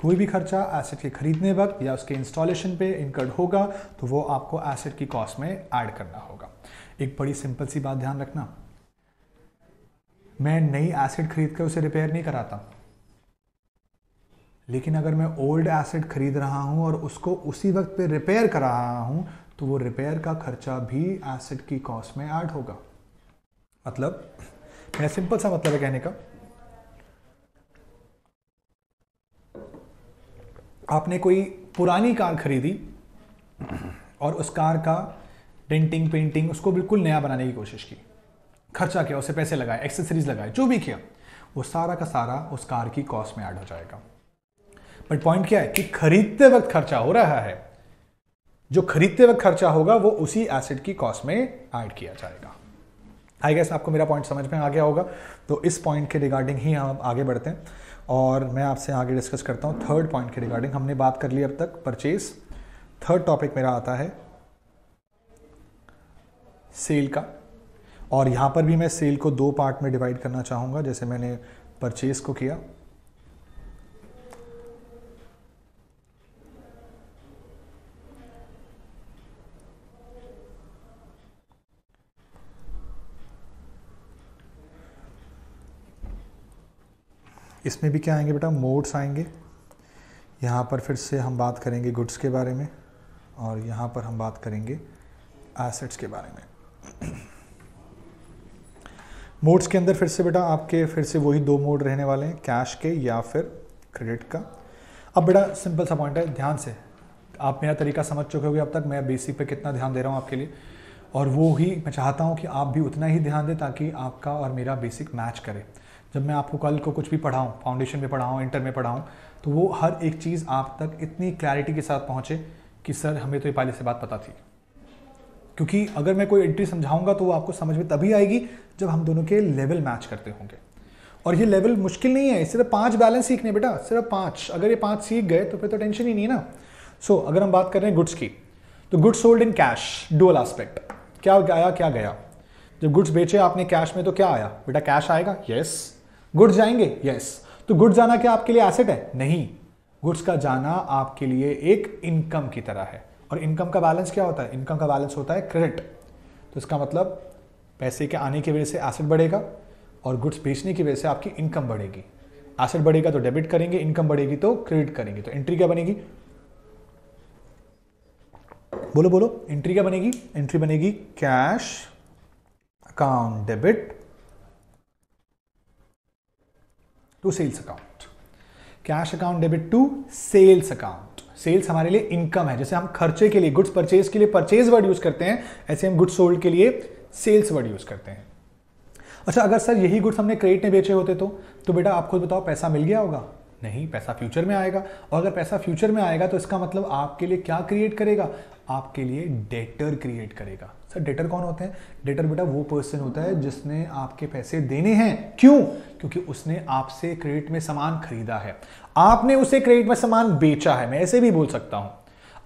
कोई भी खर्चा asset के खरीदने वक्त या उसके installation पे incurred होगा तो वो आपको एसेट की कॉस्ट में ऐड करना होगा एक बड़ी सिंपल सी बात ध्यान रखना मैं नई एसिड खरीद कर उसे रिपेयर नहीं कराता लेकिन अगर मैं ओल्ड एसिड खरीद रहा हूँ और उसको उसी वक्त पे रिपेयर करा रहा हूँ तो वो रिपेयर का खर्चा भी एसिड की कॉस्ट में ऐड होगा मतलब मेरा सिंपल सा मतलब है कहने का आपने कोई पुरानी कार खरीदी और उस कार का डेंटिंग पेंटिंग उसको बिल्कुल नया बनाने की कोशिश की खर्चा किया उसे पैसे लगाए एक्सेसरीज लगाए जो भी किया वो सारा का सारा उस कार की कॉस्ट में ऐड हो जाएगा बट पॉइंट क्या है कि खरीदते वक्त खर्चा हो रहा है जो खरीदते वक्त खर्चा होगा वो उसी एसेट की कॉस्ट में ऐड किया जाएगा आई गेस आपको मेरा पॉइंट समझ में आ गया होगा तो इस पॉइंट के रिगार्डिंग ही हम आगे बढ़ते हैं और मैं आपसे आगे डिस्कस करता हूँ थर्ड पॉइंट के रिगार्डिंग हमने बात कर ली अब तक परचेज थर्ड टॉपिक मेरा आता है सेल का और यहाँ पर भी मैं सेल को दो पार्ट में डिवाइड करना चाहूँगा जैसे मैंने परचेज़ को किया इसमें भी क्या आएंगे बेटा मोड्स आएंगे यहाँ पर फिर से हम बात करेंगे गुड्स के बारे में और यहाँ पर हम बात करेंगे एसेट्स के बारे में मोड्स के अंदर फिर से बेटा आपके फिर से वही दो मोड रहने वाले हैं कैश के या फिर क्रेडिट का अब बेटा सिंपल सा पॉइंट है ध्यान से आप मेरा तरीका समझ चुके होंगे अब तक मैं बेसिक पे कितना ध्यान दे रहा हूँ आपके लिए और वो ही मैं चाहता हूँ कि आप भी उतना ही ध्यान दें ताकि आपका और मेरा बेसिक मैच करे जब मैं आपको कल को कुछ भी पढ़ाऊँ फाउंडेशन में पढ़ाऊँ इंटर में पढ़ाऊँ तो वो हर एक चीज़ आप तक इतनी क्लैरिटी के साथ पहुँचे कि सर हमें तो ये पहले से बात पता थी क्योंकि अगर मैं कोई एंट्री समझाऊंगा तो वो आपको समझ में तभी आएगी जब हम दोनों के लेवल मैच करते होंगे और ये लेवल मुश्किल नहीं है सिर्फ तो पांच बैलेंस सीखने बेटा सिर्फ पांच अगर ये पांच सीख गए तो फिर तो टेंशन ही नहीं है ना सो so, अगर हम बात कर रहे हैं गुड्स की तो goods sold in cash dual aspect क्या आया क्या गया जब गुड्स बेचे आपने कैश में तो क्या आया बेटा कैश आएगा यस गुड्स जाएंगे यस तो गुड्स जाना क्या आपके लिए एसेट है नहीं गुड्स का जाना आपके लिए एक इनकम की तरह है और इनकम का बैलेंस क्या होता है इनकम का बैलेंस होता है क्रेडिट तो इसका मतलब पैसे के आने की वजह से एसेट बढ़ेगा और गुड्स बेचने की वजह से आपकी इनकम बढ़ेगी एसेट बढ़ेगा तो डेबिट करेंगे इनकम बढ़ेगी तो क्रेडिट करेंगे तो एंट्री क्या बनेगी बोलो बोलो एंट्री क्या बनेगी एंट्री बनेगी cash account debit to sales account cash account debit to sales account sales हमारे लिए इनकम है जैसे हम खर्चे के लिए गुड्स परचेज के लिए परचेज वर्ड यूज करते हैं ऐसे हम गुड्स सोल्ड के लिए सेल्स वर्ड यूज करते हैं अच्छा अगर सर यही गुड्स हमने क्रेडिट में बेचे होते तो तो बेटा आप खुद बताओ पैसा मिल गया होगा नहीं पैसा फ्यूचर में आएगा और अगर पैसा फ्यूचर में आएगा तो इसका मतलब आपके लिए क्या क्रिएट करेगा आपके लिए डेटर क्रिएट करेगा सर डेटर कौन होते हैं डेटर बेटा वो पर्सन होता है जिसने आपके पैसे देने हैं क्यों क्योंकि उसने आपसे क्रेडिट में सामान खरीदा है आपने उसे क्रेडिट में सामान बेचा है मैं ऐसे भी बोल सकता हूं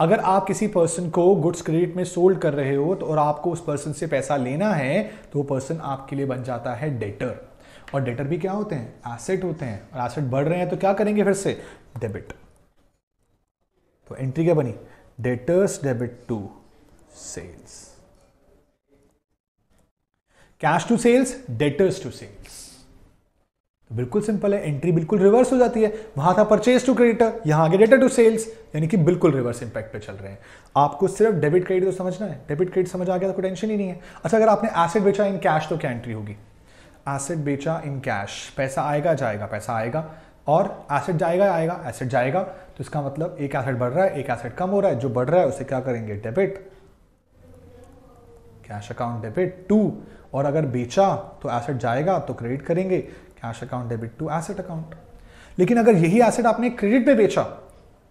अगर आप किसी पर्सन को गुड्स क्रेडिट में सोल्ड कर रहे हो तो और आपको उस पर्सन से पैसा लेना है तो वो पर्सन आपके लिए बन जाता है डेटर और डेटर भी क्या होते हैं एसेट होते हैं और एसेट बढ़ रहे हैं तो क्या करेंगे फिर से डेबिट तो एंट्री क्या बनी debtors debit to sales cash to sales debtors to sales तो बिल्कुल सिंपल है एंट्री बिल्कुल रिवर्स हो जाती है वहां था परचेज टू क्रेडिटर यहां आगे डेटर टू सेल्स यानी कि बिल्कुल रिवर्स इंपैक्ट पे चल रहे हैं आपको सिर्फ डेबिट क्रेडिट तो समझना है डेबिट क्रेडिट समझ आ गया तो कोई टेंशन ही नहीं है अच्छा अगर आपने एसेट बेचा इन कैश तो क्या एंट्री होगी एसेट बेचा इन कैश पैसा आएगा जाएगा पैसा आएगा और एसेट जाएगा आएगा एसेट जाएगा तो इसका मतलब एक एसेट बढ़ रहा है एक एसेट कम हो रहा है जो बढ़ रहा है उसे क्या करेंगे debit cash account debit to और अगर बेचा तो एसेट जाएगा तो क्रेडिट करेंगे cash account debit to asset account लेकिन अगर यही एसेट आपने क्रेडिट पे बेचा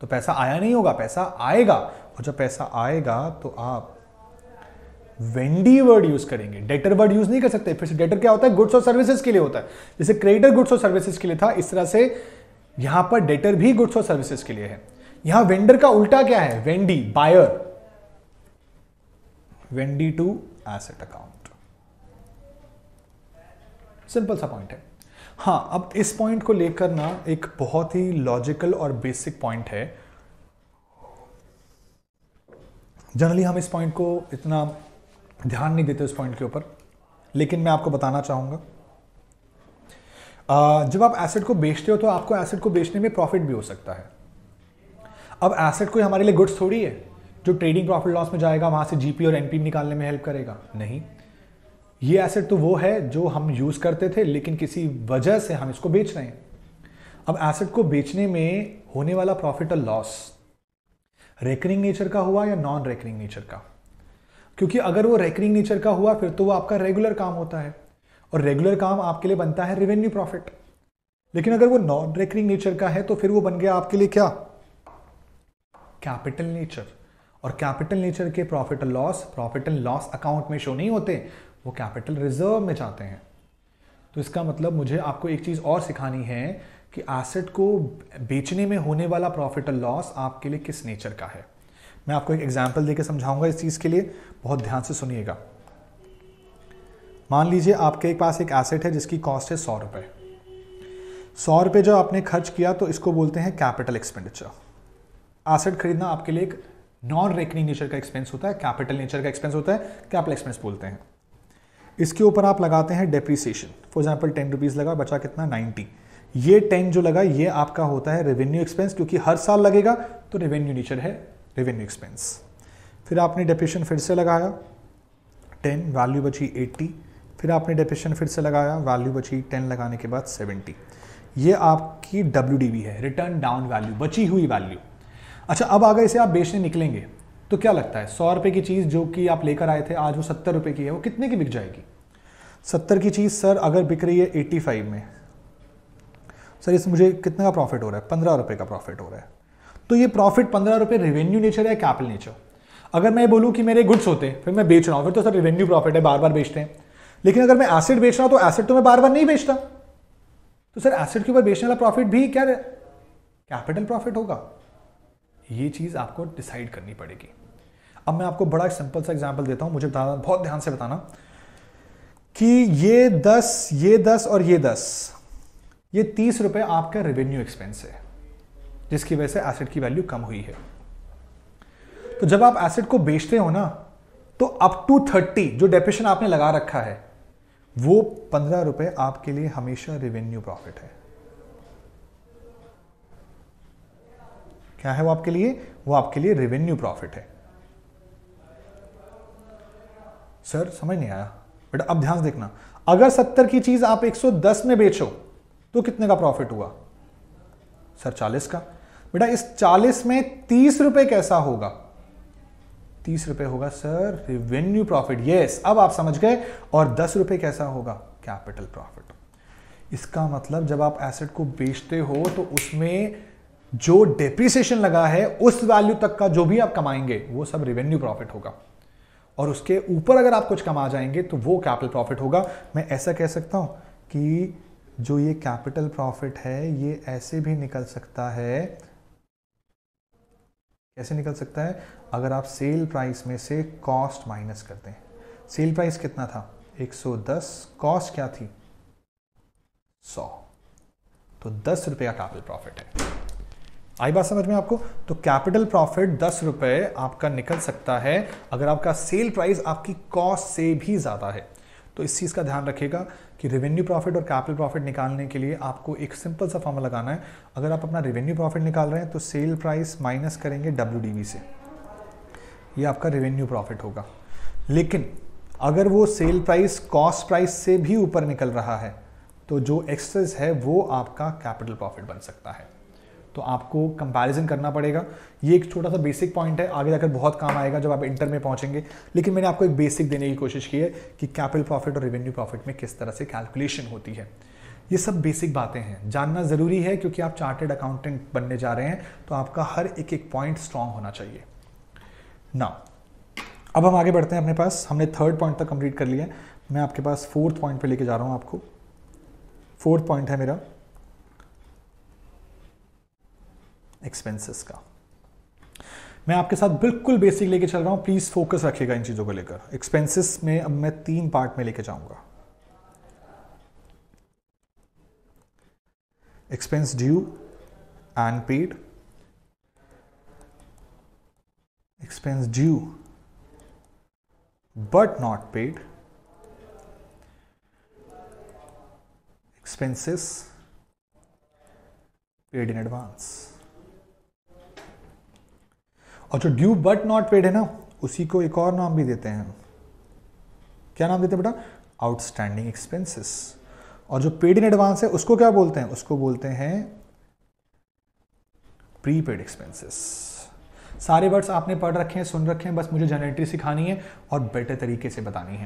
तो पैसा आया नहीं होगा पैसा आएगा और जब पैसा आएगा तो आप वेंडी वर्ड यूज करेंगे डेटर वर्ड यूज नहीं कर सकते फिर से डेटर क्या होता है गुड्स और सर्विसेज के लिए होता है जैसे क्रेडिटर गुड्स और सर्विसेज के लिए था इस तरह से यहां पर डेटर भी गुड्स और सर्विसेज के लिए है यहां वेंडर का उल्टा क्या है vendee buyer vendee to asset account simple सा पॉइंट है हाँ अब इस पॉइंट को लेकर ना एक बहुत ही लॉजिकल और बेसिक पॉइंट है जनरली हम इस पॉइंट को इतना ध्यान नहीं देते उस पॉइंट के ऊपर लेकिन मैं आपको बताना चाहूंगा जब आप एसेट को बेचते हो तो आपको एसेट को बेचने में प्रॉफिट भी हो सकता है अब एसेट कोई हमारे लिए गुड्स थोड़ी है जो ट्रेडिंग प्रॉफिट लॉस में जाएगा वहां से जीपी और एनपी निकालने में हेल्प करेगा नहीं ये एसेट तो वो है जो हम यूज़ करते थे लेकिन किसी वजह से हम इसको बेच रहे हैं अब एसेट को बेचने में होने वाला प्रॉफिट और लॉस रेकरिंग नेचर का हुआ या नॉन रेकरिंग नेचर का क्योंकि अगर वो रेकरिंग नेचर का हुआ फिर तो वो आपका रेगुलर काम होता है और रेगुलर काम आपके लिए बनता है रेवेन्यू प्रॉफिट लेकिन अगर वो नॉन रेकरिंग नेचर का है तो फिर वो बन गया आपके लिए क्या कैपिटल नेचर और कैपिटल नेचर के profit and loss profit and loss account में शो नहीं होते वो कैपिटल रिजर्व में चाहते हैं तो इसका मतलब मुझे आपको एक चीज़ और सिखानी है कि एसेट को बेचने में होने वाला प्रॉफिट और लॉस आपके लिए किस नेचर का है मैं आपको एक एग्जाम्पल देकर समझाऊंगा इस चीज़ के लिए बहुत ध्यान से सुनिएगा मान लीजिए आपके पास एक एसेट है जिसकी कॉस्ट है सौ रुपये सौ रुपये जो आपने खर्च किया तो इसको बोलते हैं कैपिटल एक्सपेंडिचर एसेट खरीदना आपके लिए एक नॉन रेकनिंग नेचर का एक्सपेंस होता है कैपिटल नेचर का एक्सपेंस होता है कैपिटल एक्सपेंस बोलते हैं इसके ऊपर आप लगाते हैं depreciation for example ten rupees लगा बचा कितना नाइन्टी ये टेन जो लगा ये आपका होता है रेवेन्यू एक्सपेंस क्योंकि हर साल लगेगा तो रेवेन्यू नेचर है रेवेन्यू एक्सपेंस फिर आपने डेप्रेशन फिर से लगाया टेन वैल्यू बची एट्टी फिर आपने डेप्रेशन फिर से लगाया वैल्यू बची टेन लगाने के बाद सेवेंटी ये आपकी डब्ल्यू है रिटर्न डाउन वैल्यू बची हुई वैल्यू अच्छा अब अगर इसे आप बेचने निकलेंगे तो क्या लगता है सौ रुपए की चीज़ जो कि आप लेकर आए थे आज वो सत्तर रुपए की है वो कितने की बिक जाएगी सत्तर की चीज़ सर अगर बिक रही है एट्टी फाइव में सर इसमें मुझे कितने का प्रॉफिट हो रहा है पंद्रह रुपए का प्रॉफिट हो रहा है तो ये प्रॉफिट पंद्रह रुपए रेवेन्यू नेचर है कैपिटल नेचर अगर मैं बोलूँ कि मेरे गुड्स होते हैं फिर मैं बेच रहा हूँ फिर तो सर रेवेन्यू प्रॉफिट है बार बार बेचते हैं लेकिन अगर मैं एसिड बेच रहा हूँ तो एसिड तो मैं बार बार नहीं बेचता तो सर एसिड के ऊपर बेचने वाला प्रॉफिट भी क्या कैपिटल प्रॉफिट होगा ये चीज़ आपको डिसाइड करनी पड़ेगी अब मैं आपको बड़ा सिंपल सा एग्जाम्पल देता हूँ मुझे बताना बहुत ध्यान से बताना कि ये दस ये दस और ये दस ये तीस रुपये आपका रेवेन्यू एक्सपेंस है जिसकी वजह से एसेट की वैल्यू कम हुई है तो जब आप एसेट को बेचते हो ना तो अप टू थर्टी जो डेपेशन आपने लगा रखा है वो पंद्रह रुपये आपके लिए हमेशा रेवेन्यू प्रॉफिट है क्या है वो आपके लिए वो आपके लिए रेवेन्यू प्रॉफिट है सर समझ नहीं आया बेटा अब ध्यान देखना अगर 70 की चीज आप 110 में बेचो तो कितने का प्रॉफिट हुआ सर 40 का बेटा इस 40 में तीस रुपए कैसा होगा तीस रुपए होगा सर रिवेन्यू प्रॉफिट यस अब आप समझ गए और दस रुपए कैसा होगा कैपिटल प्रॉफिट इसका मतलब जब आप एसेट को बेचते हो तो उसमें जो डेप्रिसिएशन लगा है उस वैल्यू तक का जो भी आप कमाएंगे वो सब रेवेन्यू प्रॉफिट होगा और उसके ऊपर अगर आप कुछ कमा जाएंगे तो वो कैपिटल प्रॉफिट होगा मैं ऐसा कह सकता हूं कि जो ये कैपिटल प्रॉफिट है ये ऐसे भी निकल सकता है कैसे निकल सकता है अगर आप सेल प्राइस में से कॉस्ट माइनस करते हैं सेल प्राइस कितना था 110 कॉस्ट क्या थी 100 तो दस रुपये का कैपिटल प्रॉफिट है आई बात समझ में आपको तो कैपिटल प्रॉफिट दस रुपए आपका निकल सकता है अगर आपका सेल प्राइस आपकी कॉस्ट से भी ज़्यादा है तो इस चीज़ का ध्यान रखिएगा कि रेवेन्यू प्रॉफिट और कैपिटल प्रॉफिट निकालने के लिए आपको एक सिंपल सा फॉर्मूला लगाना है अगर आप अपना रेवेन्यू प्रॉफिट निकाल रहे हैं तो सेल प्राइस माइनस करेंगे डब्ल्यू से ये आपका रेवेन्यू प्रॉफिट होगा लेकिन अगर वो सेल प्राइस कॉस्ट प्राइस से भी ऊपर निकल रहा है तो जो एक्सेस है वो आपका कैपिटल प्रॉफिट बन सकता है तो आपको कंपैरिजन करना पड़ेगा ये एक छोटा सा बेसिक पॉइंट है आगे जाकर बहुत काम आएगा जब आप इंटर में पहुंचेंगे लेकिन मैंने आपको एक बेसिक देने की कोशिश की है कि कैपिटल प्रॉफिट और रेवेन्यू प्रॉफिट में किस तरह से कैलकुलेशन होती है ये सब बेसिक बातें हैं जानना ज़रूरी है क्योंकि आप चार्टेड अकाउंटेंट बनने जा रहे हैं तो आपका हर एक एक पॉइंट स्ट्रांग होना चाहिए ना अब हम आगे बढ़ते हैं अपने पास हमने थर्ड पॉइंट तक कंप्लीट कर लिया मैं आपके पास फोर्थ पॉइंट पे लेके जा रहा हूँ आपको फोर्थ पॉइंट है मेरा एक्सपेंसेस का मैं आपके साथ बिल्कुल बेसिक लेके चल रहा हूँ प्लीज़ फोकस रखिएगा इन चीज़ों को लेकर एक्सपेंसेस में अब मैं तीन पार्ट में लेके जाऊंगा expense due and paid expense due but not paid expenses paid in advance और जो ड्यू बट नॉट पेड है ना उसी को एक और नाम भी देते हैं क्या नाम देते हैं बेटा आउटस्टैंडिंग एक्सपेंसेस और जो पेड इन एडवांस है उसको क्या बोलते हैं उसको बोलते हैं प्री पेड एक्सपेंसेस सारे वर्ड्स आपने पढ़ रखे हैं सुन रखे हैं बस मुझे जनरेटरी सिखानी है और बेटर तरीके से बतानी है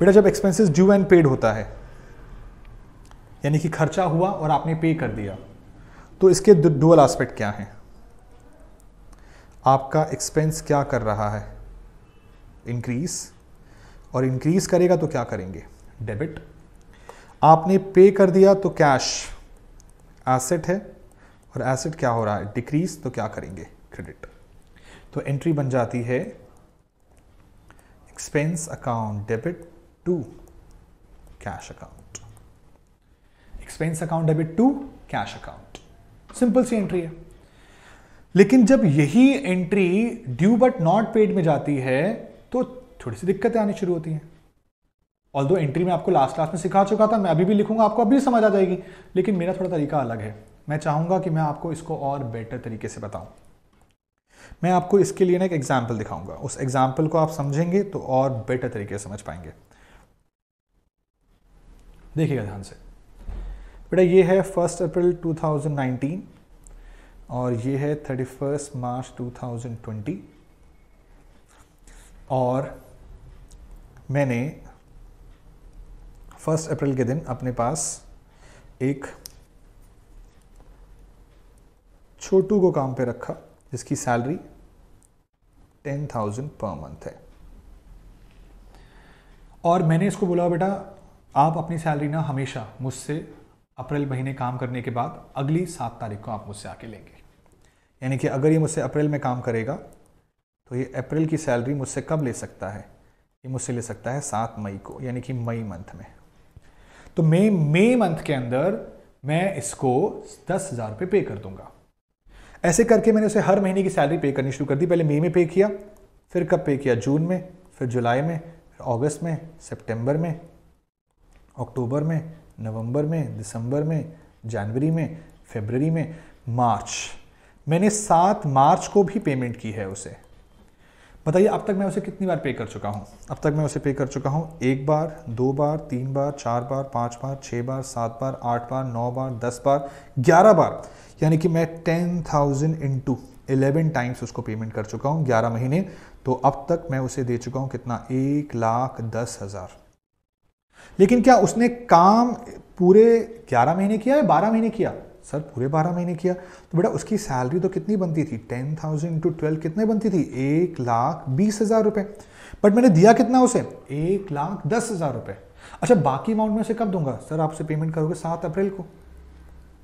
बेटा जब एक्सपेंसेस ड्यू एंड पेड होता है यानी कि खर्चा हुआ और आपने पे कर दिया तो इसके डुअल आस्पेक्ट क्या है आपका एक्सपेंस क्या कर रहा है इंक्रीज और इंक्रीज करेगा तो क्या करेंगे डेबिट आपने पे कर दिया तो कैश एसेट है और एसेट क्या हो रहा है डिक्रीज तो क्या करेंगे क्रेडिट तो एंट्री बन जाती है expense account debit to cash account expense account debit to cash account simple सी एंट्री है लेकिन जब यही entry due but not paid में जाती है तो थोड़ी सी दिक्कतें आनी शुरू होती हैं ऑल दो एंट्री में आपको लास्ट क्लास में सिखा चुका था मैं अभी भी लिखूंगा आपको अभी समझ आ जाएगी लेकिन मेरा थोड़ा तरीका अलग है मैं चाहूंगा कि मैं आपको इसको और बेटर तरीके से बताऊं मैं आपको इसके लिए ना एक एग्जाम्पल दिखाऊंगा उस एग्जाम्पल को आप समझेंगे तो और बेटर तरीके से समझ पाएंगे देखिएगा ध्यान से बेटा ये है फर्स्ट अप्रैल 2019 और ये है thirty first March two thousand twenty और मैंने फर्स्ट अप्रैल के दिन अपने पास एक छोटू को काम पे रखा जिसकी salary ten thousand per month है और मैंने इसको बोला बेटा आप अपनी सैलरी ना हमेशा मुझसे अप्रैल महीने काम करने के बाद अगली सात तारीख को आप मुझसे आके लेंगे यानी कि अगर ये मुझसे अप्रैल में काम करेगा तो ये अप्रैल की सैलरी मुझसे कब ले सकता है ये मुझसे ले सकता है सात मई को यानी कि मई मंथ में तो मई मई मंथ के अंदर मैं इसको दस हज़ार रुपये पे कर दूंगा ऐसे करके मैंने उसे हर महीने की सैलरी पे करनी शुरू कर दी पहले मई में पे किया फिर कब पे किया जून में फिर जुलाई में फिर अगस्त में सितंबर में अक्टूबर में नवंबर में दिसंबर में जनवरी में फेबररी में मार्च मैंने सात मार्च को भी पेमेंट की है उसे बताइए अब तक मैं उसे कितनी बार पे कर चुका हूँ अब तक मैं उसे पे कर चुका हूँ एक बार दो बार तीन बार चार बार पाँच बार छः बार सात बार आठ बार नौ बार दस बार ग्यारह बार यानी कि मैं ten thousand into eleven times उसको पेमेंट कर चुका हूँ ग्यारह महीने तो अब तक मैं उसे दे चुका हूँ कितना एक लाख दस हज़ार लेकिन क्या उसने काम पूरे ग्यारह महीने किया या बारह महीने किया सर पूरे बारह महीने किया तो बेटा उसकी सैलरी तो कितनी बनती थी टेन थाउजेंड टू ट्वेल्व कितने बनती थी एक लाख बीस हज़ार रुपये बट मैंने दिया कितना उसे एक लाख दस हज़ार रुपये अच्छा बाकी अमाउंट में उसे कब दूंगा सर आप उसे पेमेंट करोगे सात अप्रैल को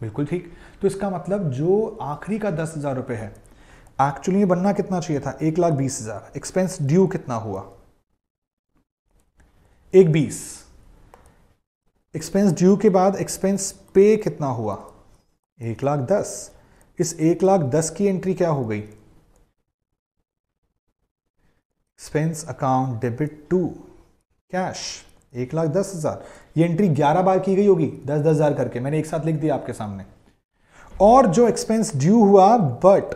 बिल्कुल ठीक तो इसका मतलब जो आखिरी का दस हज़ार रुपये है एक्चुअली बनना कितना चाहिए था एक लाख बीस हज़ार एक्सपेंस ड्यू कितना हुआ एक बीस एक्सपेंस ड्यू के बाद एक्सपेंस पे कितना हुआ एक लाख दस इस एक लाख दस की एंट्री क्या हो गई expense account debit to cash एक लाख दस हजार ये एंट्री ग्यारह बार की गई होगी दस दस हजार करके मैंने एक साथ लिख दिया आपके सामने और जो एक्सपेंस ड्यू हुआ बट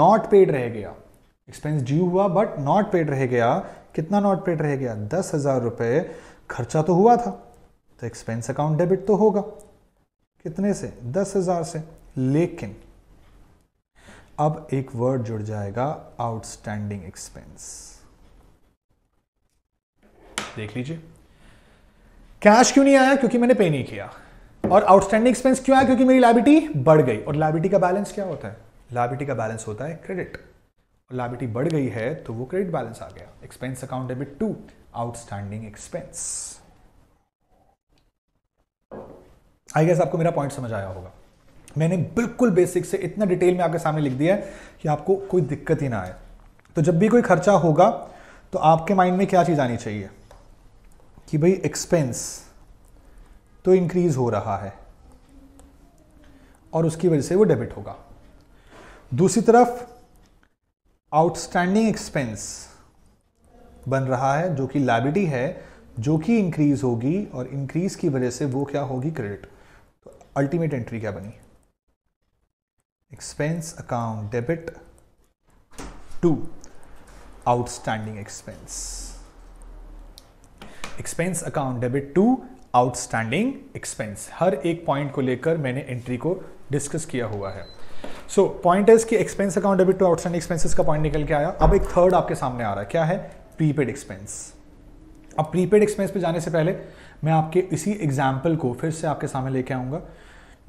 नॉट पेड रह गया एक्सपेंस ड्यू हुआ बट नॉट पेड रह गया कितना नॉट पेड रह गया दस हजार रुपए खर्चा तो हुआ था तो एक्सपेंस अकाउंट डेबिट तो होगा कितने से दस हजार से लेकिन अब एक वर्ड जुड़ जाएगा आउटस्टैंडिंग एक्सपेंस देख लीजिए कैश क्यों नहीं आया क्योंकि मैंने पे नहीं किया और आउटस्टैंडिंग एक्सपेंस क्यों आया क्योंकि मेरी लाइबिलिटी बढ़ गई और लाइबिलिटी का बैलेंस क्या होता है लाइबिलिटी का बैलेंस होता है क्रेडिट और लाइबिलिटी बढ़ गई है तो वो क्रेडिट बैलेंस आ गया expense account debit to outstanding expense I guess आपको मेरा पॉइंट समझ आया होगा मैंने बिल्कुल बेसिक से इतना डिटेल में आपके सामने लिख दिया है कि आपको कोई दिक्कत ही ना आए तो जब भी कोई खर्चा होगा तो आपके माइंड में क्या चीज़ आनी चाहिए कि भाई एक्सपेंस तो इंक्रीज हो रहा है और उसकी वजह से वो डेबिट होगा दूसरी तरफ आउटस्टैंडिंग एक्सपेंस बन रहा है जो कि लाइबिलिटी है जो कि इंक्रीज होगी और इंक्रीज की वजह से वो क्या होगी क्रेडिट तो अल्टीमेट एंट्री क्या बनी expense account debit to outstanding expense expense account debit to outstanding expense हर एक पॉइंट को लेकर मैंने एंट्री को डिस्कस किया हुआ है सो पॉइंट इज कि expense account debit to outstanding expenses का पॉइंट निकल के आया अब एक थर्ड आपके सामने आ रहा है क्या है प्रीपेड एक्सपेंस अब प्रीपेड एक्सपेंस पे जाने से पहले मैं आपके इसी एग्जाम्पल को फिर से आपके सामने लेके आऊँगा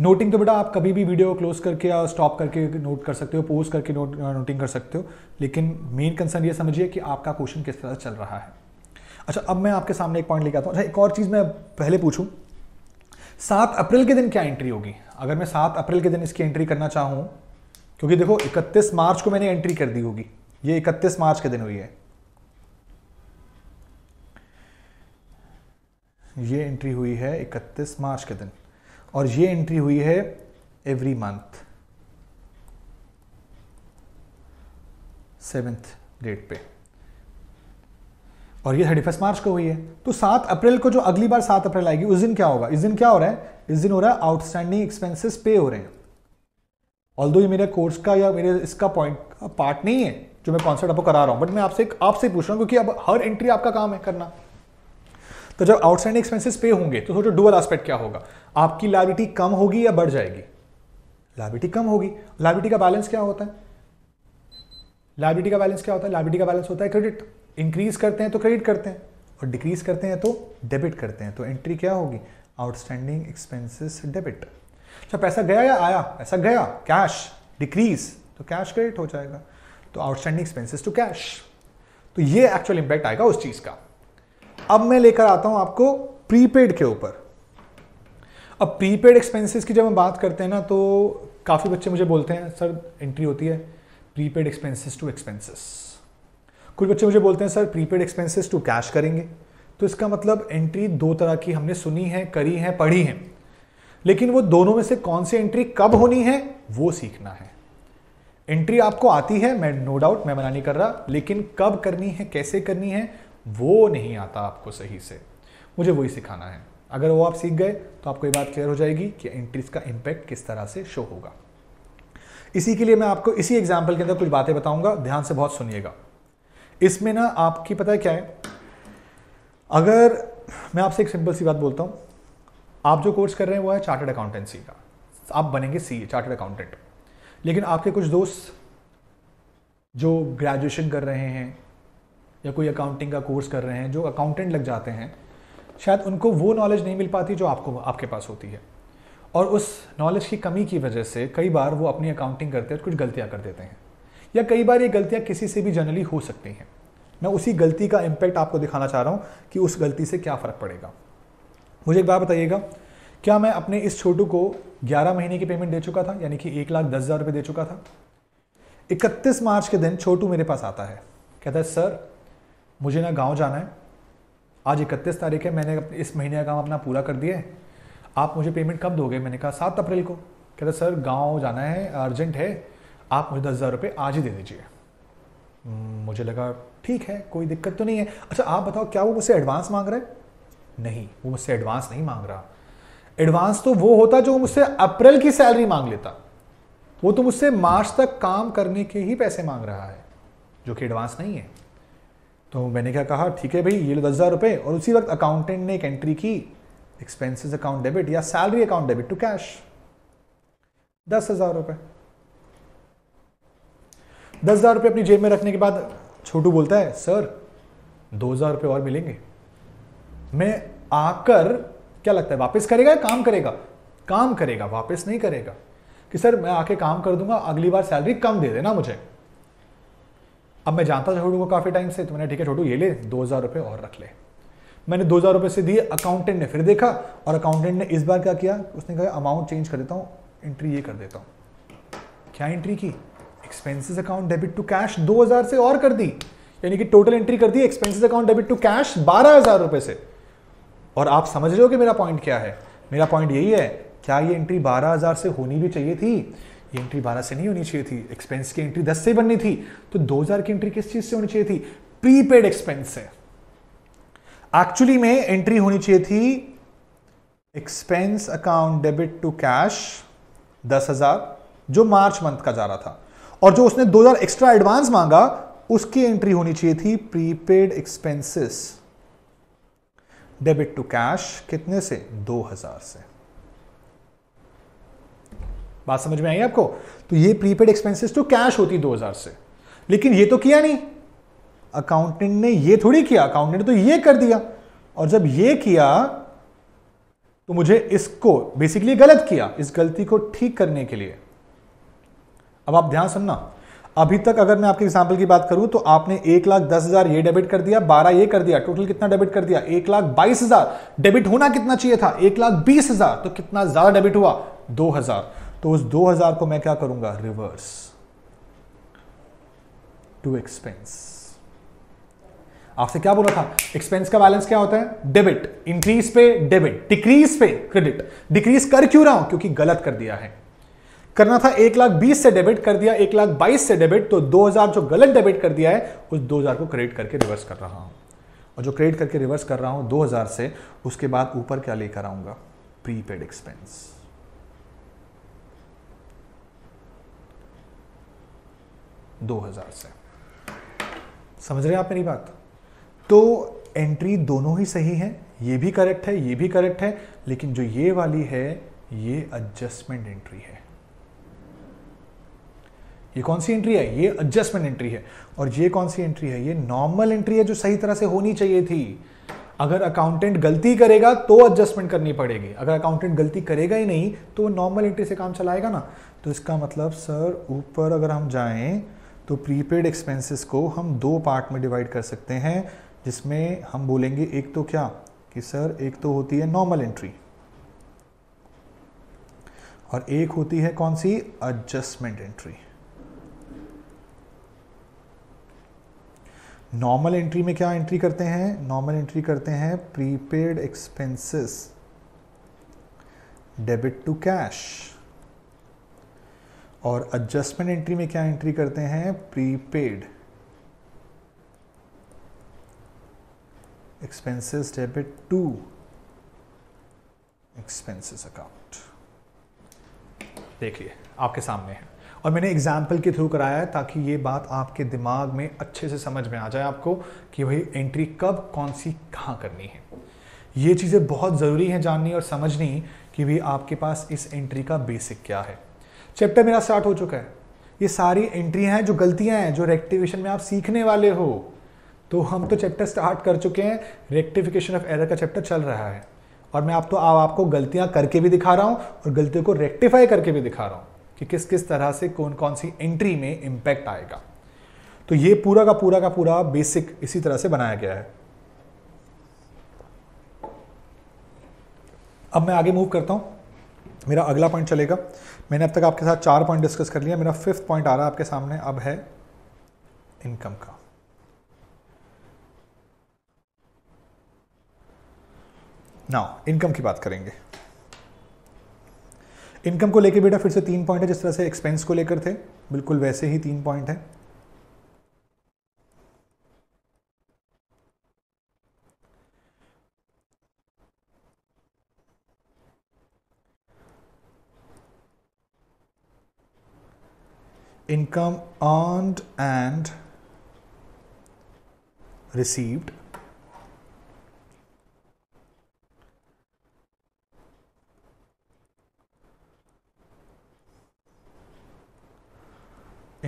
नोटिंग तो बेटा आप कभी भी वीडियो क्लोज करके या स्टॉप करके नोट कर सकते हो पोज करके नोट नोटिंग uh, कर सकते हो लेकिन मेन कंसर्न ये समझिए कि आपका क्वेश्चन किस तरह चल रहा है अच्छा अब मैं आपके सामने एक पॉइंट लेके आता हूँ अच्छा एक और चीज़ मैं पहले पूछूँ सात अप्रैल के दिन क्या एंट्री होगी अगर मैं सात अप्रैल के दिन इसकी एंट्री करना चाहूँ क्योंकि देखो इकतीस मार्च को मैंने एंट्री कर दी होगी ये इकतीस मार्च के दिन हुई है ये एंट्री हुई है 31 मार्च के दिन और ये एंट्री हुई है एवरी मंथ सेवेंथ डेट पे और ये थर्टी फर्स्ट मार्च को हुई है तो सात अप्रैल को जो अगली बार सात अप्रैल आएगी उस दिन क्या होगा इस दिन क्या हो रहा है इस दिन हो रहा है आउटस्टैंडिंग एक्सपेंसेस पे हो रहे हैं ऑल दो ये मेरे कोर्स का या मेरे इसका पॉइंट पार्ट नहीं है जो मैं कॉन्सेप्ट आपको करा रहा हूं बट मैं आपसे आपसे पूछ रहा हूँ क्योंकि अब हर एंट्री आपका काम है करना तो जब आउटस्टैंडिंग एक्सपेंसिस पे होंगे तो सोचो डुअल आस्पेक्ट क्या होगा आपकी लाइबिलिटी कम होगी या बढ़ जाएगी लाइबिलिटी कम होगी लाइबिलिटी का बैलेंस क्या होता है लाइबिलिटी का बैलेंस क्या होता है लाइबिलिटी का बैलेंस होता है क्रेडिट इंक्रीज करते हैं तो क्रेडिट करते हैं और डिक्रीज करते हैं तो डेबिट करते हैं तो एंट्री क्या होगी आउटस्टैंडिंग एक्सपेंसिस डेबिट अच्छा पैसा गया या आया पैसा गया कैश डिक्रीज तो कैश क्रेडिट हो जाएगा तो आउटस्टैंडिंग एक्सपेंसिस टू कैश तो ये एक्चुअल इंपैक्ट आएगा उस चीज़ का अब मैं लेकर आता हूं आपको प्रीपेड के ऊपर अब प्रीपेड एक्सपेंसेस की जब हम बात करते हैं ना तो काफ़ी बच्चे मुझे बोलते हैं सर एंट्री होती है प्रीपेड एक्सपेंसेस टू एक्सपेंसेस कुछ बच्चे मुझे बोलते हैं sir prepaid expenses to cash करेंगे तो इसका मतलब एंट्री दो तरह की हमने सुनी है करी है पढ़ी है लेकिन वो दोनों में से कौन सी एंट्री कब होनी है वो सीखना है एंट्री आपको आती है मैं नो no डाउट मैं मना नहीं कर रहा लेकिन कब करनी है कैसे करनी है वो नहीं आता आपको सही से मुझे वही सिखाना है अगर वो आप सीख गए तो आपको ये बात क्लियर हो जाएगी कि एंट्रीज का इम्पैक्ट किस तरह से शो होगा इसी के लिए मैं आपको इसी एग्जाम्पल के अंदर कुछ बातें बताऊंगा ध्यान से बहुत सुनिएगा इसमें ना आपकी पता है क्या है अगर मैं आपसे एक सिंपल सी बात बोलता हूँ आप जो कोर्स कर रहे हैं वो है चार्टर्ड अकाउंटेंसी का आप बनेंगे सी चार्टर्ड अकाउंटेंट लेकिन आपके कुछ दोस्त जो ग्रेजुएशन कर रहे हैं या कोई अकाउंटिंग का कोर्स कर रहे हैं जो अकाउंटेंट लग जाते हैं शायद उनको वो नॉलेज नहीं मिल पाती जो आपको आपके पास होती है और उस नॉलेज की कमी की वजह से कई बार वो अपनी अकाउंटिंग करते हैं कुछ गलतियाँ कर देते हैं या कई बार ये गलतियाँ किसी से भी जनरली हो सकती हैं मैं उसी गलती का इम्पैक्ट आपको दिखाना चाह रहा हूँ कि उस गलती से क्या फ़र्क पड़ेगा मुझे एक बार बताइएगा क्या मैं अपने इस छोटू को 11 महीने की पेमेंट दे चुका था यानी कि एक लाख दस हज़ार रुपये दे चुका था 31 मार्च के दिन छोटू मेरे पास आता है कहता है सर मुझे ना गांव जाना है आज इकतीस तारीख है मैंने इस महीने का काम अपना पूरा कर दिया है आप मुझे पेमेंट कब दोगे मैंने कहा सात अप्रैल को कह रहे सर गांव जाना है अर्जेंट है आप मुझे दस हज़ार रुपये आज ही दे दीजिए हम्म, मुझे लगा ठीक है कोई दिक्कत तो नहीं है अच्छा आप बताओ क्या वो मुझसे एडवांस मांग रहा है नहीं वो मुझसे एडवांस नहीं मांग रहा एडवांस तो वो होता जो मुझसे अप्रैल की सैलरी मांग लेता वो तो मुझसे मार्च तक काम करने के ही पैसे मांग रहा है जो कि एडवांस नहीं है तो मैंने क्या कहा ठीक है भाई ये लो दस हज़ार रुपये और उसी वक्त अकाउंटेंट ने एक एंट्री की एक्सपेंसेस अकाउंट डेबिट या salary account debit to cash दस हज़ार रुपये दस हज़ार रुपये अपनी जेब में रखने के बाद छोटू बोलता है सर दो हज़ार रुपये और मिलेंगे मैं आकर क्या लगता है वापस करेगा या काम करेगा काम करेगा वापस नहीं करेगा कि सर मैं आके काम कर दूंगा अगली बार सैलरी कम दे देना मुझे अब मैं जानता था छोटू को काफ़ी टाइम से तो मैंने ठीक है छोटू ये ले दो हज़ार रुपये और रख ले मैंने दो हज़ार रुपये से दिए अकाउंटेंट ने फिर देखा और अकाउंटेंट ने इस बार क्या किया उसने कहा अमाउंट चेंज कर देता हूँ एंट्री ये कर देता हूँ क्या एंट्री की expenses account debit to cash दो से और कर दी यानी कि टोटल एंट्री कर दी expenses account debit to cash बारह हज़ार से और आप समझ रहे हो कि मेरा पॉइंट क्या है मेरा पॉइंट यही है क्या ये एंट्री 12000 से होनी भी चाहिए थी ये एंट्री बारह से नहीं होनी चाहिए थी एक्सपेंस की एंट्री दस से बननी थी तो दो हजार की एंट्री किस चीज से होनी चाहिए थी प्रीपेड एक्सपेंस से एक्चुअली में एंट्री होनी चाहिए थी expense account debit to cash दस हजार जो मार्च मंथ का जा रहा था और जो उसने दो हजार एक्स्ट्रा एडवांस मांगा उसकी एंट्री होनी चाहिए थी prepaid expenses debit to cash कितने से दो हजार से बात समझ में आई आपको तो ये प्रीपेड एक्सपेंसेस तो कैश होती 2000 से लेकिन ये तो किया नहीं अकाउंटेंट ने ये थोड़ी किया अकाउंटेंट तो ये कर दिया और जब ये किया तो मुझे इसको बेसिकली गलत किया इस गलती को ठीक करने के लिए अब आप ध्यान सुनना अभी तक अगर मैं आपके एग्जाम्पल की बात करूं तो आपने एक लाख दस हजार ये डेबिट कर दिया बारह ये कर दिया टोटल कितना डेबिट कर दिया एक लाख बाईस हजार डेबिट होना कितना चाहिए था एक लाख बीस हजार तो कितना ज्यादा डेबिट हुआ दो हजार तो उस 2000 को मैं क्या करूंगा रिवर्स टू एक्सपेंस आपसे क्या बोला था एक्सपेंस का बैलेंस क्या होता है डेबिट इंक्रीज पे डेबिट डिक्रीज पे क्रेडिट डिक्रीज कर क्यों रहा हूं क्योंकि गलत कर दिया है करना था एक लाख बीस से डेबिट कर दिया एक लाख बाईस से डेबिट तो दो हजार जो गलत डेबिट कर दिया है उस दो हजार को क्रेडिट करके रिवर्स कर रहा हूं और जो क्रेडिट करके रिवर्स कर रहा हूं दो हजार से उसके बाद ऊपर क्या लेकर आऊंगा प्रीपेड एक्सपेंस 2000 से समझ रहे हैं आप मेरी बात तो एंट्री दोनों ही सही हैं ये भी करेक्ट है ये भी करेक्ट है लेकिन जो ये वाली है ये एडजस्टमेंट एंट्री है ये कौन सी एंट्री है ये एडजस्टमेंट एंट्री है और ये कौन सी एंट्री है ये नॉर्मल एंट्री है जो सही तरह से होनी चाहिए थी अगर अकाउंटेंट गलती करेगा तो एडजस्टमेंट करनी पड़ेगी अगर अकाउंटेंट गलती करेगा ही नहीं तो वो नॉर्मल एंट्री से काम चलाएगा ना तो इसका मतलब सर ऊपर अगर हम जाएं तो प्रीपेड एक्सपेंसेस को हम दो पार्ट में डिवाइड कर सकते हैं जिसमें हम बोलेंगे एक तो क्या कि सर एक तो होती है नॉर्मल एंट्री और एक होती है कौन सी एडजस्टमेंट एंट्री नॉर्मल एंट्री में क्या एंट्री करते हैं नॉर्मल एंट्री करते हैं prepaid expenses debit to cash और एडजस्टमेंट एंट्री में क्या एंट्री करते हैं prepaid expenses debit to expenses account देखिए आपके सामने है और मैंने एग्जाम्पल के थ्रू कराया है ताकि ये बात आपके दिमाग में अच्छे से समझ में आ जाए आपको कि भाई एंट्री कब कौन सी कहाँ करनी है ये चीज़ें बहुत ज़रूरी हैं जाननी और समझनी कि भाई आपके पास इस एंट्री का बेसिक क्या है चैप्टर मेरा स्टार्ट हो चुका है ये सारी एंट्रियां हैं जो गलतियां हैं जो रेक्टिवेशन में आप सीखने वाले हो तो हम तो चैप्टर स्टार्ट कर चुके हैं रेक्टिफिकेशन ऑफ एरर का चैप्टर चल रहा है और मैं आप तो आप आपको गलतियां करके भी दिखा रहा हूं और गलतियों को रेक्टिफाई करके भी दिखा रहा हूं कि किस किस तरह से कौन कौन सी एंट्री में इंपैक्ट आएगा तो ये पूरा का पूरा का पूरा बेसिक इसी तरह से बनाया गया है अब मैं आगे मूव करता हूं मेरा अगला पॉइंट चलेगा मैंने अब तक आपके साथ चार पॉइंट डिस्कस कर लिया मेरा फिफ्थ पॉइंट आ रहा है आपके सामने अब है इनकम का नाउ इनकम की बात करेंगे इनकम को लेकर बेटा फिर से तीन पॉइंट है जिस तरह से एक्सपेंस को लेकर थे बिल्कुल वैसे ही तीन पॉइंट है income earned and received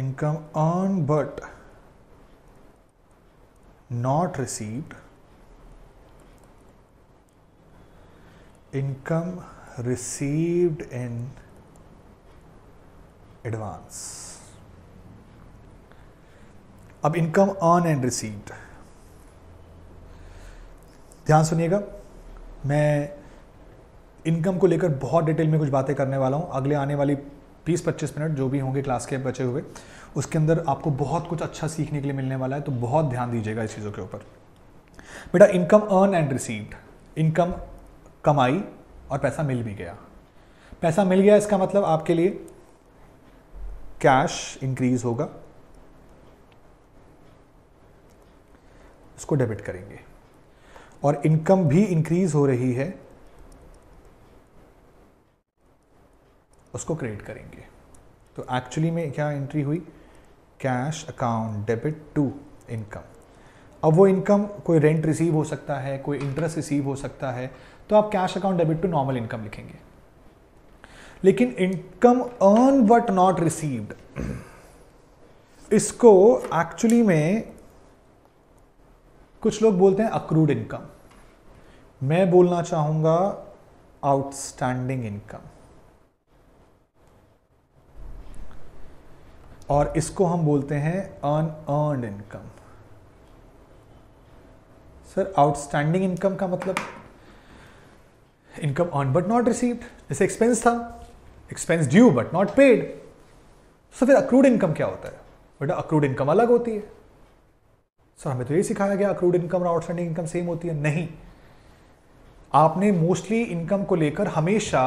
income earned but not received income received in advance अब इनकम अर्न एंड रिसीव्ड ध्यान सुनिएगा मैं इनकम को लेकर बहुत डिटेल में कुछ बातें करने वाला हूँ अगले आने वाली 20-25 मिनट जो भी होंगे क्लास के बचे हुए उसके अंदर आपको बहुत कुछ अच्छा सीखने के लिए मिलने वाला है तो बहुत ध्यान दीजिएगा इस चीज़ों के ऊपर बेटा income earned and received income कमाई और पैसा मिल भी गया पैसा मिल गया इसका मतलब आपके लिए कैश इंक्रीज होगा उसको डेबिट करेंगे और इनकम भी इंक्रीज हो रही है उसको क्रेडिट करेंगे तो एक्चुअली में क्या एंट्री हुई cash account debit to income अब वो इनकम कोई रेंट रिसीव हो सकता है कोई इंटरेस्ट रिसीव हो सकता है तो आप cash account debit to normal income लिखेंगे लेकिन income earn but not received इसको एक्चुअली में कुछ लोग बोलते हैं अक्रूड इनकम मैं बोलना चाहूंगा आउटस्टैंडिंग इनकम और इसको हम बोलते हैं unearned income sir outstanding income का मतलब income earn but not received जैसे एक्सपेंस था expense due but not paid so फिर अक्रूड इनकम क्या होता है बेटा अक्रूड इनकम अलग होती है सो हमें तो ये सिखाया गया अक्रूड इनकम और आउटस्टैंडिंग इनकम सेम होती है नहीं आपने मोस्टली इनकम को लेकर हमेशा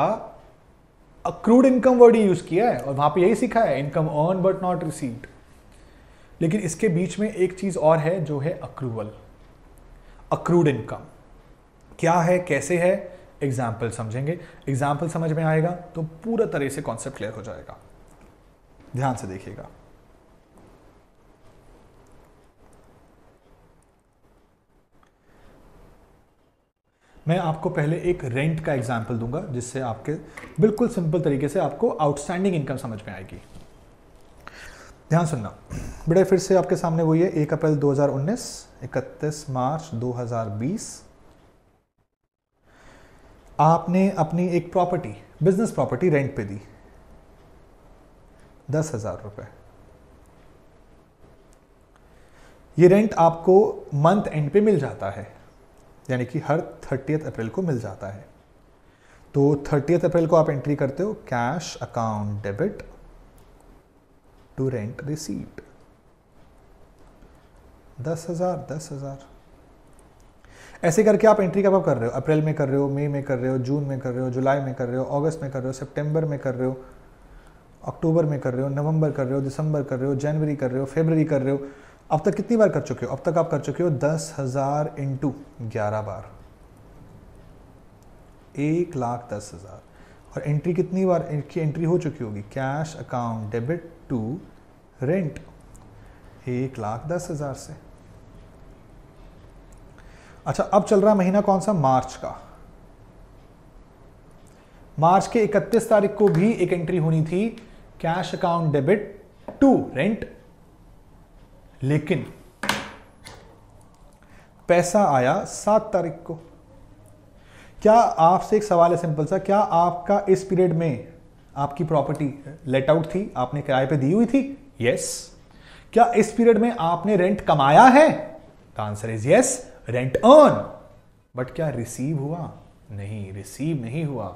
अक्रूड इनकम वर्ड ही यूज़ किया है और वहां पे यही सीखा है income earn but not received लेकिन इसके बीच में एक चीज़ और है जो है अक्रूवल अक्रूड इनकम क्या है कैसे है एग्जाम्पल समझेंगे एग्जाम्पल समझ में आएगा तो पूरा तरह से कॉन्सेप्ट क्लियर हो जाएगा ध्यान से देखिएगा मैं आपको पहले एक रेंट का एग्जाम्पल दूंगा जिससे आपके बिल्कुल सिंपल तरीके से आपको आउटस्टैंडिंग इनकम समझ में आएगी ध्यान सुनना बड़े फिर से आपके सामने वही है एक अप्रैल 2019 31 मार्च 2020 आपने अपनी एक प्रॉपर्टी बिजनेस प्रॉपर्टी रेंट पे दी दस हजार रुपये ये रेंट आपको मंथ एंड पे मिल जाता है यानी कि हर थर्टियथ अप्रैल को मिल जाता है तो थर्टियथ अप्रैल को आप एंट्री करते हो cash account debit to rent receipt दस हज़ार दस हज़ार ऐसे करके आप एंट्री कब कर रहे हो अप्रैल में कर रहे हो मई में कर रहे हो जून में कर रहे हो जुलाई में कर रहे हो अगस्त में कर रहे हो सितंबर में कर रहे हो अक्टूबर में कर रहे हो नवंबर कर रहे हो दिसंबर कर रहे हो जनवरी कर रहे हो फेबररी कर रहे हो अब तक कितनी बार कर चुके हो अब तक आप कर चुके हो दस हजार इंटू ग्यारह बार एक लाख दस हजार और एंट्री कितनी बार की एंट्री हो चुकी होगी cash account debit to rent एक लाख दस हजार से अच्छा अब चल रहा महीना कौन सा मार्च का मार्च के 31 तारीख को भी एक एंट्री होनी थी cash account debit to rent लेकिन पैसा आया सात तारीख को क्या आपसे एक सवाल है सिंपल सा क्या आपका इस पीरियड में आपकी प्रॉपर्टी लेट आउट थी आपने किराए पे दी हुई थी यस क्या इस पीरियड में आपने रेंट कमाया है answer is yes rent earn but क्या रिसीव हुआ नहीं रिसीव नहीं हुआ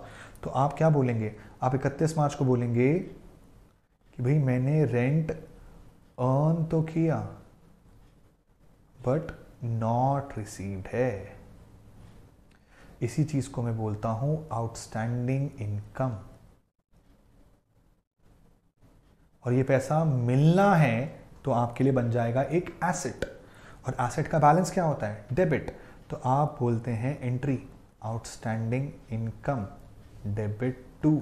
तो आप क्या बोलेंगे आप इकतीस मार्च को बोलेंगे कि भाई मैंने रेंट अर्न तो किया बट नॉट रिसीव्ड है इसी चीज को मैं बोलता हूं आउटस्टैंडिंग इनकम और ये पैसा मिलना है तो आपके लिए बन जाएगा एक एसेट और एसेट का बैलेंस क्या होता है डेबिट तो आप बोलते हैं entry outstanding income debit to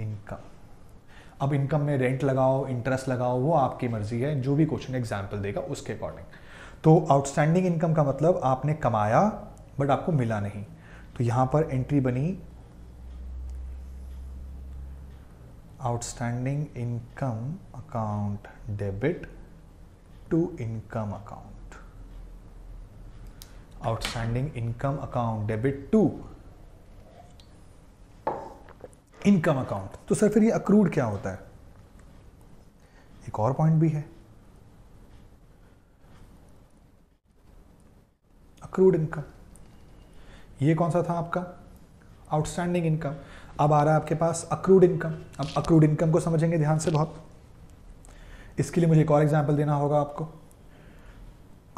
income अब इनकम में रेंट लगाओ इंटरेस्ट लगाओ वो आपकी मर्जी है जो भी क्वेश्चन एग्जाम्पल देगा उसके अकॉर्डिंग तो आउटस्टैंडिंग इनकम का मतलब आपने कमाया बट आपको मिला नहीं तो यहां पर एंट्री बनी outstanding income account debit to income account outstanding income account debit to income account तो सर फिर ये अक्रूड क्या होता है एक और पॉइंट भी है अक्रूड इनकम ये कौन सा था आपका आउटस्टैंडिंग इनकम अब आ रहा है आपके पास अक्रूड इनकम अब अक्रूड इनकम को समझेंगे ध्यान से बहुत इसके लिए मुझे एक और एग्जाम्पल देना होगा आपको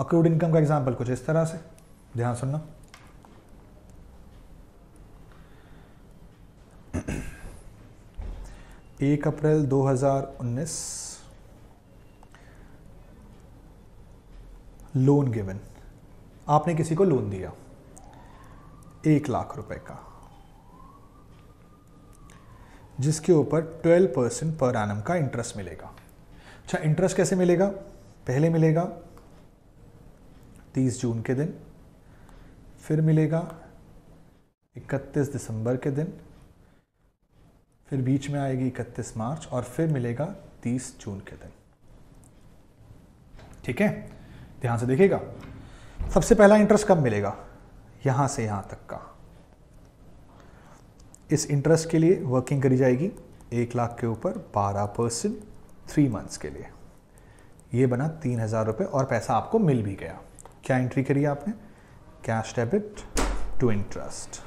अक्रूड इनकम का एग्जाम्पल कुछ इस तरह से ध्यान सुनना एक अप्रैल 2019 लोन गिवन आपने किसी को लोन दिया एक लाख रुपए का जिसके ऊपर 12 परसेंट पर एनम का इंटरेस्ट मिलेगा अच्छा इंटरेस्ट कैसे मिलेगा पहले मिलेगा 30 जून के दिन फिर मिलेगा 31 दिसंबर के दिन फिर बीच में आएगी इकतीस मार्च और फिर मिलेगा तीस जून के दिन ठीक है ध्यान से देखिएगा सबसे पहला इंटरेस्ट कब मिलेगा यहां से यहां तक का इस इंटरेस्ट के लिए वर्किंग करी जाएगी एक लाख के ऊपर बारह परसेंट थ्री मंथ्स के लिए ये बना तीन हज़ार रुपये और पैसा आपको मिल भी गया क्या एंट्री करी आपने cash debit to interest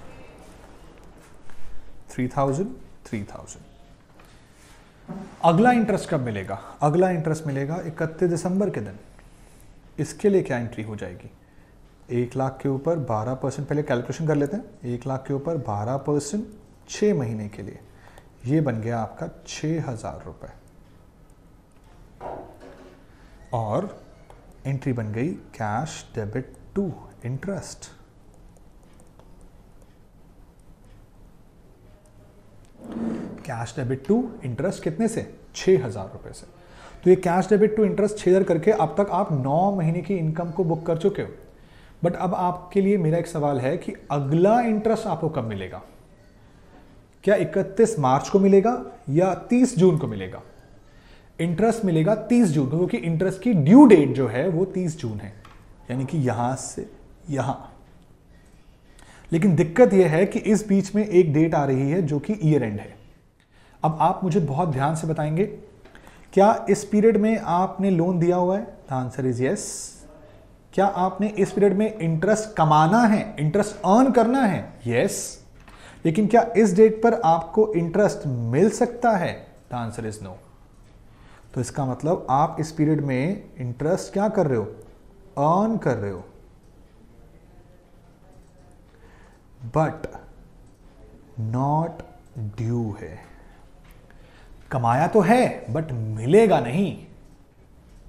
three thousand three thousand अगला इंटरेस्ट कब मिलेगा अगला इंटरेस्ट मिलेगा इकतीस दिसंबर के दिन इसके लिए क्या एंट्री हो जाएगी एक लाख के ऊपर बारह परसेंट पहले कैलकुलेशन कर लेते हैं एक लाख के ऊपर बारह परसेंट छः महीने के लिए ये बन गया आपका छः हज़ार रुपये और एंट्री बन गई cash debit to interest cash debit to interest कितने से छह हज़ार रुपए से तो ये कैश डेबिट टू इंटरेस्ट छेदर करके अब तक आप नौ महीने की इनकम को बुक कर चुके हो बट अब आपके लिए मेरा एक सवाल है कि अगला इंटरेस्ट आपको कब मिलेगा क्या 31 मार्च को मिलेगा या 30 जून को मिलेगा इंटरेस्ट मिलेगा 30 जून को क्योंकि इंटरेस्ट की ड्यू डेट जो है वो 30 जून है यानी कि यहां से यहां लेकिन दिक्कत यह है कि इस बीच में एक डेट आ रही है जो कि ईयर एंड है अब आप मुझे बहुत ध्यान से बताएंगे क्या इस पीरियड में आपने लोन दिया हुआ है द आंसर इज यस क्या आपने इस पीरियड में इंटरेस्ट कमाना है इंटरेस्ट अर्न करना है यस लेकिन क्या इस डेट पर आपको इंटरेस्ट मिल सकता है द आंसर इज नो तो इसका मतलब आप इस पीरियड में इंटरेस्ट क्या कर रहे हो अर्न कर रहे हो बट नॉट ड्यू है कमाया तो है बट मिलेगा नहीं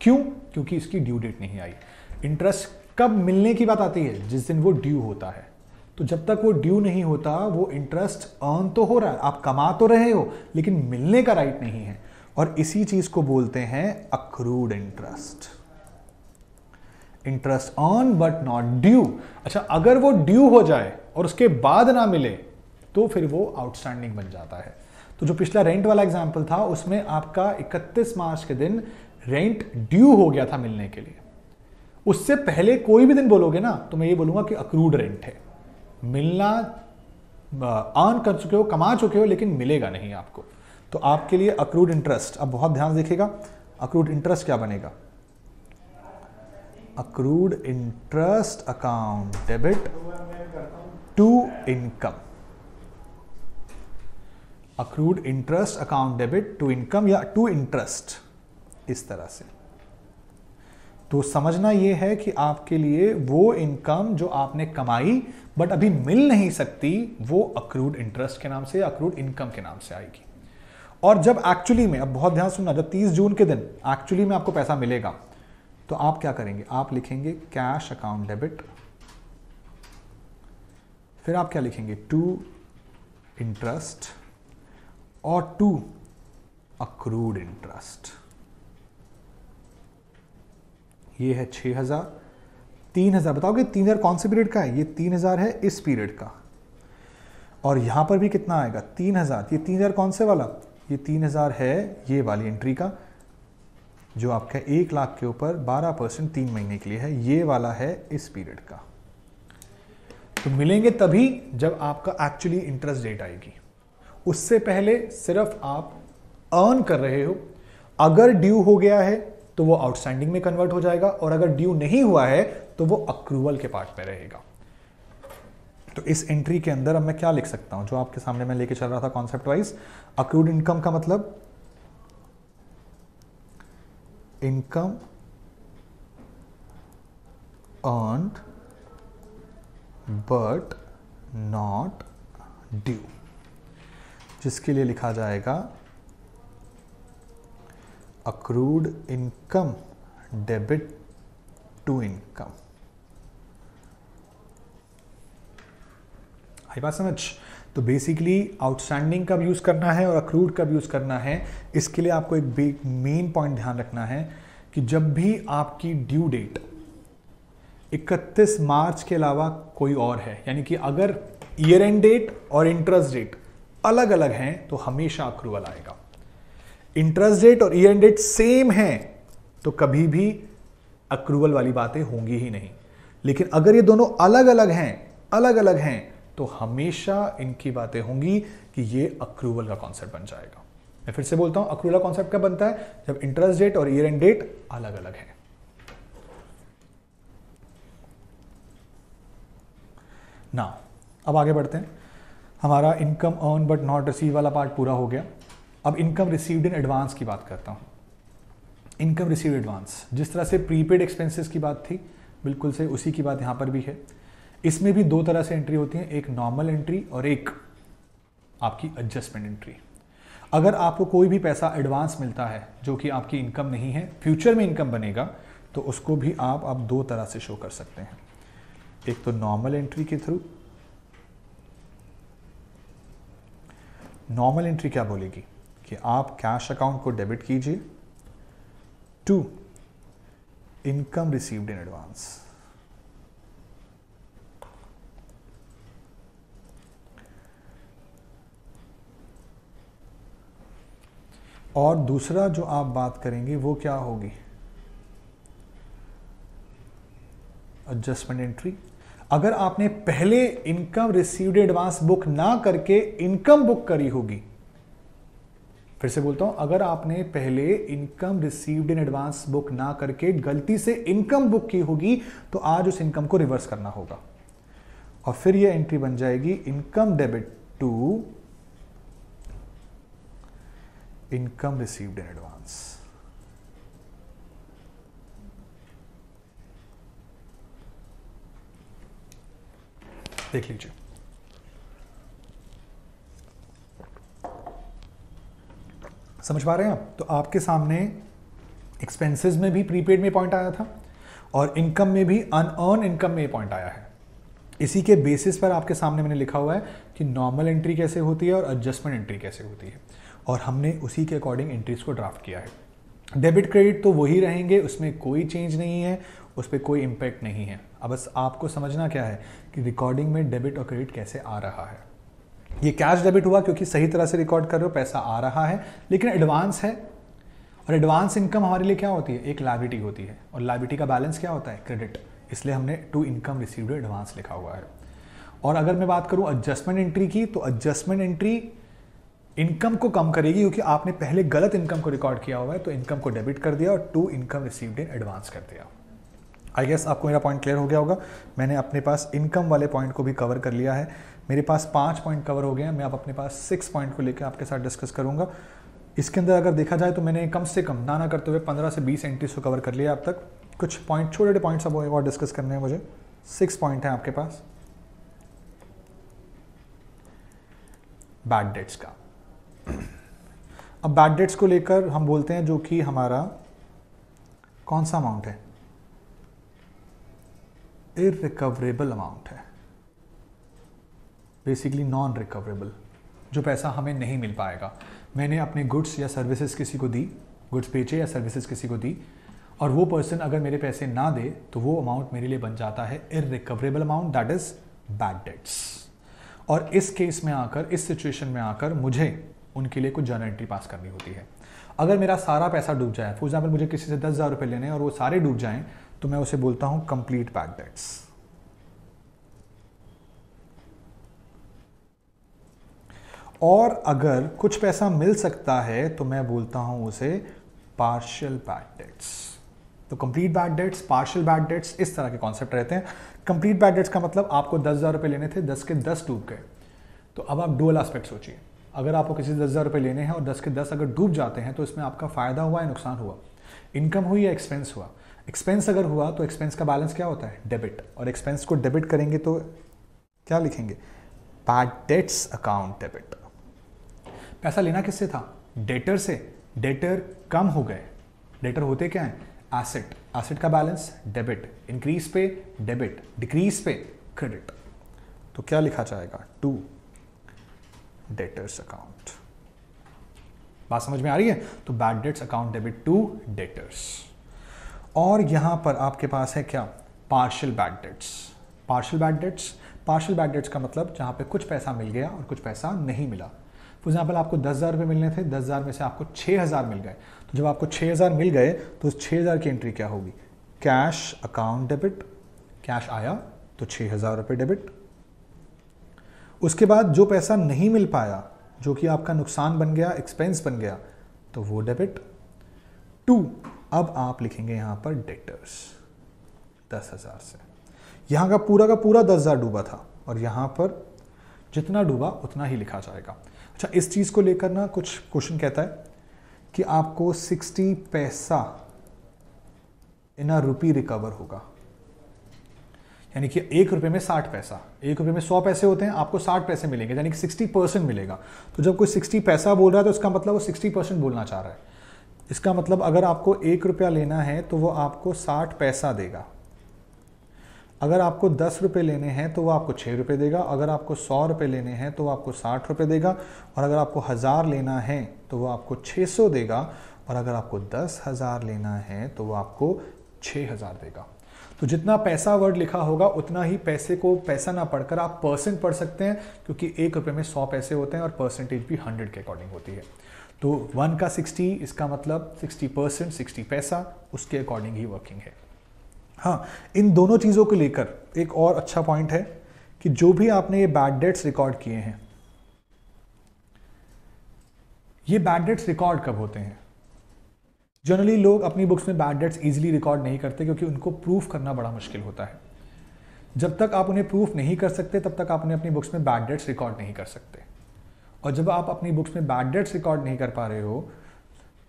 क्यों क्योंकि इसकी ड्यू डेट नहीं आई इंटरेस्ट कब मिलने की बात आती है जिस दिन वो ड्यू होता है तो जब तक वो ड्यू नहीं होता वो इंटरेस्ट अर्न तो हो रहा है आप कमा तो रहे हो लेकिन मिलने का राइट नहीं है और इसी चीज को बोलते हैं accrued interest interest on but not due अच्छा अगर वो ड्यू हो जाए और उसके बाद ना मिले तो फिर वो आउटस्टैंडिंग बन जाता है तो जो पिछला रेंट वाला एग्जाम्पल था उसमें आपका 31 मार्च के दिन रेंट ड्यू हो गया था मिलने के लिए उससे पहले कोई भी दिन बोलोगे ना तो मैं ये बोलूंगा कि अक्रूड रेंट है मिलना अर्न कर चुके हो कमा चुके हो लेकिन मिलेगा नहीं आपको तो आपके लिए अक्रूड इंटरेस्ट अब बहुत ध्यान देखेगा अक्रूड इंटरेस्ट क्या बनेगा accrued interest account debit to income accrued interest account debit to income या टू इंटरेस्ट इस तरह से तो समझना यह है कि आपके लिए वो इनकम जो आपने कमाई बट अभी मिल नहीं सकती वो अक्रूड इंटरेस्ट के नाम से अक्रूड इनकम के नाम से आएगी और जब एक्चुअली में अब बहुत ध्यान सुनना जब 30 जून के दिन एक्चुअली में आपको पैसा मिलेगा तो आप क्या करेंगे आप लिखेंगे कैश अकाउंट डेबिट फिर आप क्या लिखेंगे टू इंटरेस्ट और टू अक्रूड इंटरेस्ट ये है 6000 3000 बताओगे तीन हजार कौन से पीरियड का है ये 3000 है इस पीरियड का और यहां पर भी कितना आएगा 3000 ये 3000 कौन से वाला ये 3000 है ये वाली एंट्री का जो आपका एक लाख के ऊपर 12 परसेंट तीन महीने के लिए है ये वाला है इस पीरियड का तो मिलेंगे तभी जब आपका एक्चुअली इंटरेस्ट डेट आएगी उससे पहले सिर्फ आप अर्न कर रहे हो अगर ड्यू हो गया है तो वो आउटस्टैंडिंग में कन्वर्ट हो जाएगा और अगर ड्यू नहीं हुआ है तो वो अक्रूवल के पार्ट में रहेगा तो इस एंट्री के अंदर अब मैं क्या लिख सकता हूं जो आपके सामने मैं लेके चल रहा था कॉन्सेप्ट वाइज अक्रूड इनकम का मतलब income earn but not due जिसके लिए लिखा जाएगा accrued income debit to income आई बात समझ तो बेसिकली आउटस्टैंडिंग कब यूज़ करना है और अक्रूड कब यूज़ करना है इसके लिए आपको एक मेन पॉइंट ध्यान रखना है कि जब भी आपकी ड्यू डेट 31 मार्च के अलावा कोई और है यानी कि अगर ईयर एंड डेट और इंटरेस्ट डेट अलग अलग हैं तो हमेशा अक्रूवल आएगा इंटरेस्ट डेट और ईयर एंड डेट सेम है तो कभी भी अक्रूवल वाली बातें होंगी ही नहीं लेकिन अगर ये दोनों अलग अलग हैं अलग अलग हैं तो हमेशा इनकी बातें होंगी कि ये अक्रूवल का कॉन्सेप्ट बन जाएगा मैं फिर से बोलता हूं अक्रूवल का कॉन्सेप्ट क्या बनता है जब इंटरेस्ट डेट और ईयर एंड डेट अलग अलग है नाउ अब आगे बढ़ते हैं हमारा income earn but not receive वाला पार्ट पूरा हो गया अब इनकम रिसीव्ड इन एडवांस की बात करता हूँ इनकम रिसीव एडवांस जिस तरह से प्रीपेड एक्सपेंसेस की बात थी बिल्कुल से उसी की बात यहाँ पर भी है इसमें भी दो तरह से एंट्री होती है एक नॉर्मल एंट्री और एक आपकी एडजस्टमेंट एंट्री अगर आपको कोई भी पैसा एडवांस मिलता है जो कि आपकी इनकम नहीं है फ्यूचर में इनकम बनेगा तो उसको भी आप आप दो तरह से शो कर सकते हैं एक तो नॉर्मल एंट्री के थ्रू नॉर्मल एंट्री क्या बोलेगी कि आप कैश अकाउंट को डेबिट कीजिए to income received in advance और दूसरा जो आप बात करेंगे वो क्या होगी एडजस्टमेंट एंट्री अगर आपने पहले इनकम रिसीव्ड एडवांस बुक ना करके इनकम बुक करी होगी फिर से बोलता हूं अगर आपने पहले income received in advance book ना करके गलती से इनकम बुक की होगी तो आज उस इनकम को रिवर्स करना होगा और फिर यह एंट्री बन जाएगी income debit to income received in advance देख लीजिए समझ पा रहे हैं आप तो आपके सामने एक्सपेंसेस में भी प्रीपेड में पॉइंट आया था और इनकम में भी अनअर्न इनकम में पॉइंट आया है इसी के बेसिस पर आपके सामने मैंने लिखा हुआ है कि नॉर्मल एंट्री कैसे होती है और एडजस्टमेंट एंट्री कैसे होती है और हमने उसी के अकॉर्डिंग एंट्रीज को ड्राफ्ट किया है डेबिट क्रेडिट तो वही रहेंगे उसमें कोई चेंज नहीं है उस पर कोई इम्पैक्ट नहीं है अब बस आपको समझना क्या है कि रिकॉर्डिंग में डेबिट और क्रेडिट कैसे आ रहा है ये कैश डेबिट हुआ क्योंकि सही तरह से रिकॉर्ड कर रहे हो पैसा आ रहा है लेकिन एडवांस है और एडवांस इनकम हमारे लिए क्या होती है एक लाइबिलिटी होती है और लाइबिलिटी का बैलेंस क्या होता है क्रेडिट इसलिए हमने टू इनकम रिसीव एडवांस लिखा हुआ है और अगर मैं बात करूँ एडजस्टमेंट एंट्री की तो एडजस्टमेंट एंट्री इनकम को कम करेगी क्योंकि आपने पहले गलत इनकम को रिकॉर्ड किया हुआ है तो इनकम को डेबिट कर दिया और to income received in advance कर दिया आई गेस आपको मेरा पॉइंट क्लियर हो गया होगा मैंने अपने पास इनकम वाले पॉइंट को भी कवर कर लिया है मेरे पास पाँच पॉइंट कवर हो गए हैं मैं आप अपने पास सिक्स पॉइंट को लेकर आपके साथ डिस्कस करूँगा इसके अंदर अगर देखा जाए तो मैंने कम से कम ना ना करते हुए पंद्रह से बीस एंट्रीज को कवर कर लिया अब तक कुछ पॉइंट छोटे छोटे पॉइंट्स अब और डिस्कस करने हैं मुझे सिक्स पॉइंट हैं आपके पास बैड डेट्स का अब बैड डेट्स को लेकर हम बोलते हैं जो कि हमारा कौन सा अमाउंट है इरिकवरेबल अमाउंट है बेसिकली नॉन रिकवरेबल जो पैसा हमें नहीं मिल पाएगा मैंने अपने गुड्स या सर्विसेज किसी को दी गुड्स बेचे या सर्विसेज किसी को दी और वो पर्सन अगर मेरे पैसे ना दे तो वो अमाउंट मेरे लिए बन जाता है irrecoverable amount that is bad debts और इस केस में आकर इस सिचुएशन में आकर मुझे उनके लिए कुछ जर्नल एंट्री पास करनी होती है अगर मेरा सारा पैसा डूब जाए फॉर एग्जाम्पल मुझे किसी से दस हज़ार रुपये लेने और वो सारे डूब जाएँ तो मैं उसे बोलता हूं कंप्लीट बैक डेट्स और अगर कुछ पैसा मिल सकता है तो मैं बोलता हूं उसे पार्शियल बैड डेट्स तो complete bad debts partial bad debts इस तरह के कॉन्सेप्ट रहते हैं कंप्लीट बैड डेट्स का मतलब आपको दस हज़ार रुपए लेने थे दस के दस डूब गए तो अब आप डुअल एस्पेक्ट सोचिए अगर आपको किसी दस हज़ार रुपए लेने हैं और दस के दस अगर डूब जाते हैं तो इसमें आपका फ़ायदा हुआ या नुकसान हुआ इनकम हुई या एक्सपेंस हुआ एक्सपेंस अगर हुआ तो एक्सपेंस का बैलेंस क्या होता है डेबिट और एक्सपेंस को डेबिट करेंगे तो क्या लिखेंगे बैड डेट्स अकाउंट डेबिट पैसा लेना किससे था डेटर से डेटर कम हो गए डेटर होते क्या हैं एसेट एसेट का बैलेंस डेबिट इंक्रीज पे डेबिट डिक्रीज पे क्रेडिट तो क्या लिखा जाएगा टू डेटर्स अकाउंट बात समझ में आ रही है तो bad debts account debit to debtors और यहां पर आपके पास है क्या partial bad debts partial bad debts partial bad debts का मतलब जहां पे कुछ पैसा मिल गया और कुछ पैसा नहीं मिला फॉर एग्जाम्पल आपको दस हज़ार रुपये मिलने थे दस हज़ार में से आपको छह हज़ार मिल गए तो जब आपको छह हज़ार मिल गए तो उस छह हज़ार की एंट्री क्या होगी कैश अकाउंट डेबिट कैश आया तो छह हज़ार रुपये डेबिट उसके बाद जो पैसा नहीं मिल पाया जो कि आपका नुकसान बन गया एक्सपेंस बन गया तो वो डेबिट टू अब आप लिखेंगे यहां पर डेटर्स दस हज़ार से यहां का पूरा का पूरा दस हज़ार डूबा था और यहां पर जितना डूबा उतना ही लिखा जाएगा अच्छा इस चीज़ को लेकर ना कुछ क्वेश्चन कहता है कि आपको सिक्सटी पैसा इन रुपी रिकवर होगा यानी कि एक रुपए में साठ पैसा एक रुपए में सौ पैसे होते हैं आपको साठ पैसे मिलेंगे यानी कि सिक्सटी परसेंट मिलेगा तो जब कोई सिक्सटी पैसा बोल रहा है तो उसका मतलब वो सिक्सटी परसेंट बोलना चाह रहा है इसका मतलब अगर आपको एक रुपया लेना है तो वो आपको साठ पैसा देगा अगर आपको दस रुपये लेने हैं तो वो आपको छः रुपये देगा अगर आपको सौ रुपये लेने हैं तो वो आपको साठ रुपये देगा और अगर आपको हज़ार लेना है तो वो आपको छः सौ देगा और अगर आपको दस हज़ार लेना है तो वो आपको छः हज़ार देगा तो जितना पैसा वर्ड लिखा होगा उतना ही पैसे को पैसा ना पढ़कर आप परसेंट पढ़ सकते हैं क्योंकि एक रुपये में सौ पैसे होते हैं और परसेंटेज भी हंड्रेड के अकॉर्डिंग होती है तो वन का सिक्सटी इसका मतलब सिक्सटी परसेंट सिक्सटी पैसा उसके अकॉर्डिंग ही वर्किंग है हाँ इन दोनों चीज़ों को लेकर एक और अच्छा पॉइंट है कि जो भी आपने ये बैड डेट्स रिकॉर्ड किए हैं ये बैड डेट्स रिकॉर्ड कब होते हैं जनरली लोग अपनी बुक्स में बैड डेट्स ईजिली रिकॉर्ड नहीं करते क्योंकि उनको प्रूफ करना बड़ा मुश्किल होता है जब तक आप उन्हें प्रूफ नहीं कर सकते तब तक आप उन्हें अपनी बुक्स में बैड डेट्स रिकॉर्ड नहीं कर सकते और जब आप अपनी बुक्स में बैड डेट्स रिकॉर्ड नहीं कर पा रहे हो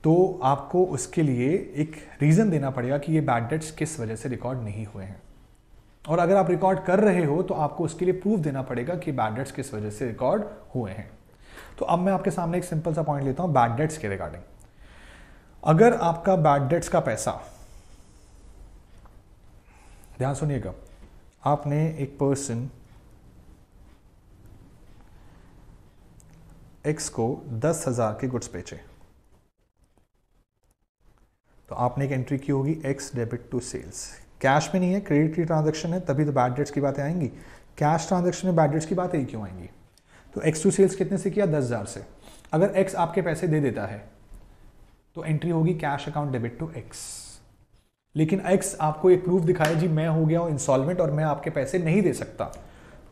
तो आपको उसके लिए एक रीज़न देना पड़ेगा कि ये बैड डेट्स किस वजह से रिकॉर्ड नहीं हुए हैं और अगर आप रिकॉर्ड कर रहे हो तो आपको उसके लिए प्रूफ देना पड़ेगा कि बैड डेट्स किस वजह से रिकॉर्ड हुए हैं तो अब मैं आपके सामने एक सिंपल सा पॉइंट लेता हूँ बैड डेट्स के रिगार्डिंग अगर आपका बैड डेट्स का पैसा ध्यान सुनिएगा आपने एक पर्सन एक्स को दस हज़ार के गुड्स बेचे तो आपने एक एंट्री की होगी X debit to sales cash में नहीं है क्रेडिट की ट्रांजेक्शन है तभी तो बैड डेट्स की बातें आएंगी कैश ट्रांजेक्शन में बैड डेट्स की बातें ही क्यों आएंगी तो एक्स टू सेल्स कितने से किया दस हज़ार से अगर एक्स आपके पैसे दे देता है तो एंट्री होगी cash account debit to X लेकिन एक्स आपको एक प्रूफ दिखाया जी मैं हो गया हूं इंस्टॉलमेंट और मैं आपके पैसे नहीं दे सकता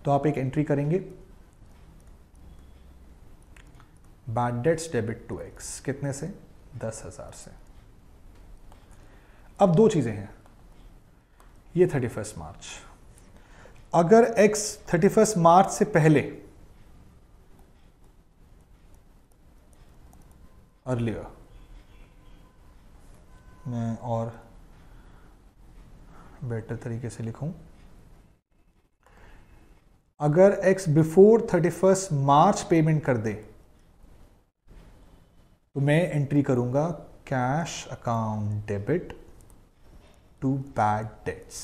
तो आप एक एंट्री करेंगे bad debts debit to X कितने से दस हज़ार से अब दो चीज़ें हैं ये थर्टी फर्स्ट मार्च अगर एक्स थर्टी फर्स्ट मार्च से पहले अर्लियर मैं और बेटर तरीके से लिखूं अगर X before thirty first March payment कर दे तो मैं एंट्री करूंगा cash account debit to bad debts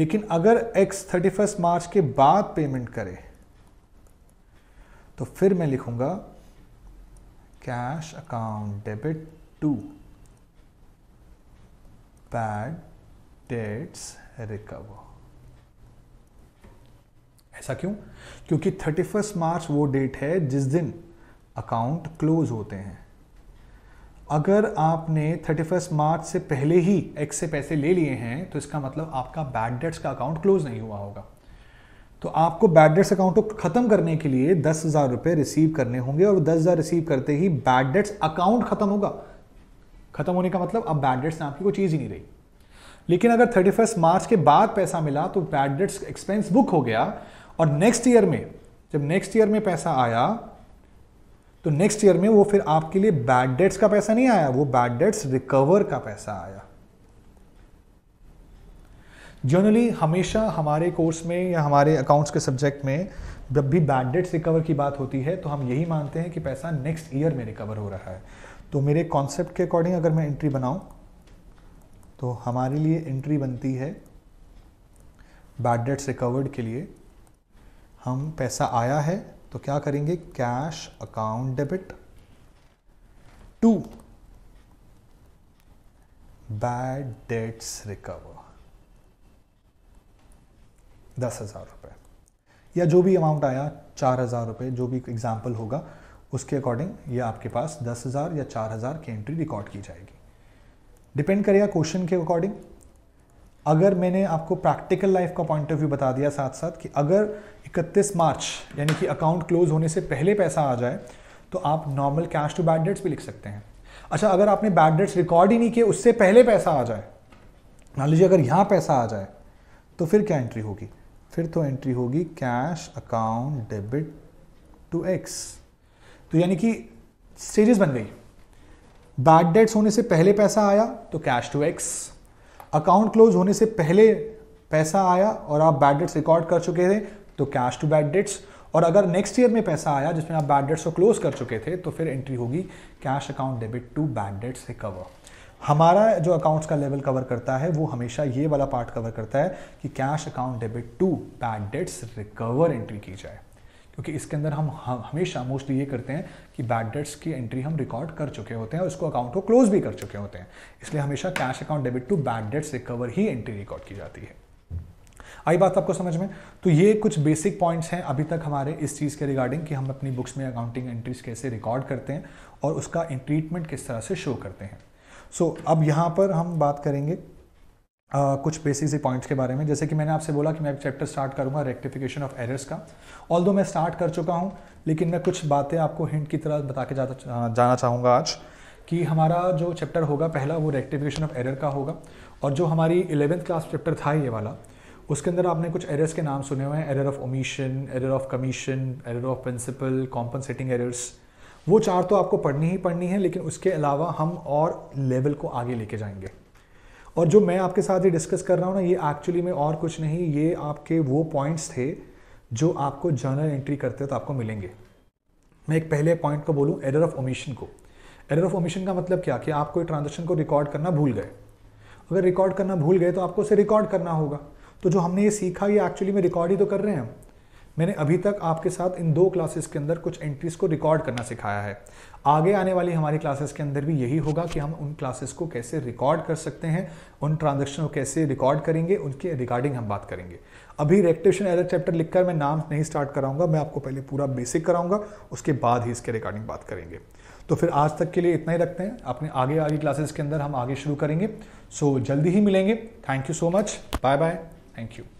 लेकिन अगर एक्स थर्टी फर्स्ट मार्च के बाद पेमेंट करे तो फिर मैं लिखूंगा cash account debit to bad debts recover ऐसा क्यों क्योंकि थर्टी फर्स्ट मार्च वो डेट है जिस दिन अकाउंट क्लोज होते हैं अगर आपने 31 मार्च से पहले ही एक्स से पैसे ले लिए हैं तो इसका मतलब आपका बैड डेट्स का अकाउंट क्लोज नहीं हुआ होगा तो आपको बैड डेट्स अकाउंट को ख़त्म करने के लिए दस हज़ार रुपए रिसीव करने होंगे और दस हज़ार रिसीव करते ही बैड डेट्स अकाउंट ख़त्म होगा ख़त्म होने का मतलब अब बैड डेट्स नाम की कोई चीज़ ही नहीं रही लेकिन अगर थर्टी फर्स्ट मार्च के बाद पैसा मिला तो बैड डेट्स एक्सपेंस बुक हो गया और नेक्स्ट ईयर में जब नेक्स्ट ईयर में पैसा आया तो नेक्स्ट ईयर में वो फिर आपके लिए बैड डेट्स का पैसा नहीं आया वो बैड डेट्स रिकवर का पैसा आया जनरली हमेशा हमारे कोर्स में या हमारे अकाउंट्स के सब्जेक्ट में जब भी बैड डेट्स रिकवर की बात होती है तो हम यही मानते हैं कि पैसा नेक्स्ट ईयर में रिकवर हो रहा है तो मेरे कॉन्सेप्ट के अकॉर्डिंग अगर मैं एंट्री बनाऊं तो हमारे लिए एंट्री बनती है बैड डेट्स रिकवर्ड के लिए हम पैसा आया है तो क्या करेंगे cash account debit to bad debts recover दस हजार रुपए या जो भी अमाउंट आया चार हजार रुपए जो भी एग्जाम्पल होगा उसके अकॉर्डिंग ये आपके पास दस हजार या चार हजार की एंट्री रिकॉर्ड की जाएगी डिपेंड करेगा क्वेश्चन के अकॉर्डिंग अगर मैंने आपको प्रैक्टिकल लाइफ का पॉइंट ऑफ व्यू बता दिया साथ साथ कि अगर 31 मार्च यानी कि अकाउंट क्लोज होने से पहले पैसा आ जाए तो आप normal cash to bad debts भी लिख सकते हैं अच्छा अगर आपने बैड डेट्स रिकॉर्ड ही नहीं किए उससे पहले पैसा आ जाए मान लीजिए अगर यहाँ पैसा आ जाए तो फिर क्या एंट्री होगी फिर तो एंट्री होगी cash account debit to X तो यानी कि स्टेजेस बन गई बैड डेट्स होने से पहले पैसा आया तो cash to X account close होने से पहले पैसा आया और आप बैड डेट्स रिकॉर्ड कर चुके थे तो कैश टू बैड डेट्स और अगर नेक्स्ट ईयर में पैसा आया जिसमें आप बैड डेट्स को क्लोज कर चुके थे तो फिर एंट्री होगी cash account debit to bad debts recover हमारा जो अकाउंट्स का लेवल कवर करता है वो हमेशा ये वाला पार्ट कवर करता है कि cash account debit to bad debts recover entry की जाए क्योंकि इसके अंदर हम हमेशा मोस्टली ये करते हैं कि बैड डेट्स की एंट्री हम रिकॉर्ड कर चुके होते हैं और उसको अकाउंट को क्लोज भी कर चुके होते हैं इसलिए हमेशा cash account debit to bad debts recover ही एंट्री रिकॉर्ड की जाती है आई बात आपको समझ में तो ये कुछ बेसिक पॉइंट्स हैं अभी तक हमारे इस चीज़ के रिगार्डिंग कि हम अपनी बुक्स में अकाउंटिंग एंट्रीज कैसे रिकॉर्ड करते हैं और उसका ट्रीटमेंट किस तरह से शो करते हैं सो so, अब यहाँ पर हम बात करेंगे Uh, कुछ बेसिक पॉइंट्स के बारे में जैसे कि मैंने आपसे बोला कि मैं एक चैप्टर स्टार्ट करूंगा रेक्टिफिकेशन ऑफ एरर्स का ऑल मैं स्टार्ट कर चुका हूं लेकिन मैं कुछ बातें आपको हिंट की तरह बता के जाता जाना चाहूँगा आज कि हमारा जो चैप्टर होगा पहला वो रेक्टिफिकेशन ऑफ एरर का होगा और जो हमारी इलेवेंथ क्लास चैप्टर था ये वाला उसके अंदर आपने कुछ एरर्स के नाम सुने हुए हैं error of omission error of commission error of principle compensating errors वो चार तो आपको पढ़नी ही पढ़नी है लेकिन उसके अलावा हम और लेवल को आगे लेके जाएंगे और जो मैं आपके साथ ये डिस्कस कर रहा हूँ ना ये एक्चुअली में और कुछ नहीं ये आपके वो पॉइंट्स थे जो आपको जर्नल एंट्री करते तो आपको मिलेंगे मैं एक पहले पॉइंट को बोलूँ एरर ऑफ ओमिशन को एरर ऑफ ओमिशन का मतलब क्या कि आप कोई ट्रांजेक्शन को रिकॉर्ड करना भूल गए अगर रिकॉर्ड करना भूल गए तो आपको उसे रिकॉर्ड करना होगा तो जो हमने ये सीखा ये एक्चुअली में रिकॉर्ड ही तो कर रहे हैं हम मैंने अभी तक आपके साथ इन दो क्लासेस के अंदर कुछ एंट्रीज को रिकॉर्ड करना सिखाया है आगे आने वाली हमारी क्लासेस के अंदर भी यही होगा कि हम उन क्लासेस को कैसे रिकॉर्ड कर सकते हैं उन ट्रांजेक्शन को कैसे रिकॉर्ड करेंगे उनके रिगार्डिंग हम बात करेंगे अभी रेक्टेशन एलर चैप्टर लिखकर मैं नाम नहीं स्टार्ट कराऊंगा मैं आपको पहले पूरा बेसिक कराऊंगा उसके बाद ही इसके रिगार्डिंग बात करेंगे तो फिर आज तक के लिए इतना ही रखते हैं अपने आगे वाली क्लासेस के अंदर हम आगे शुरू करेंगे सो जल्दी ही मिलेंगे thank you so much bye bye thank you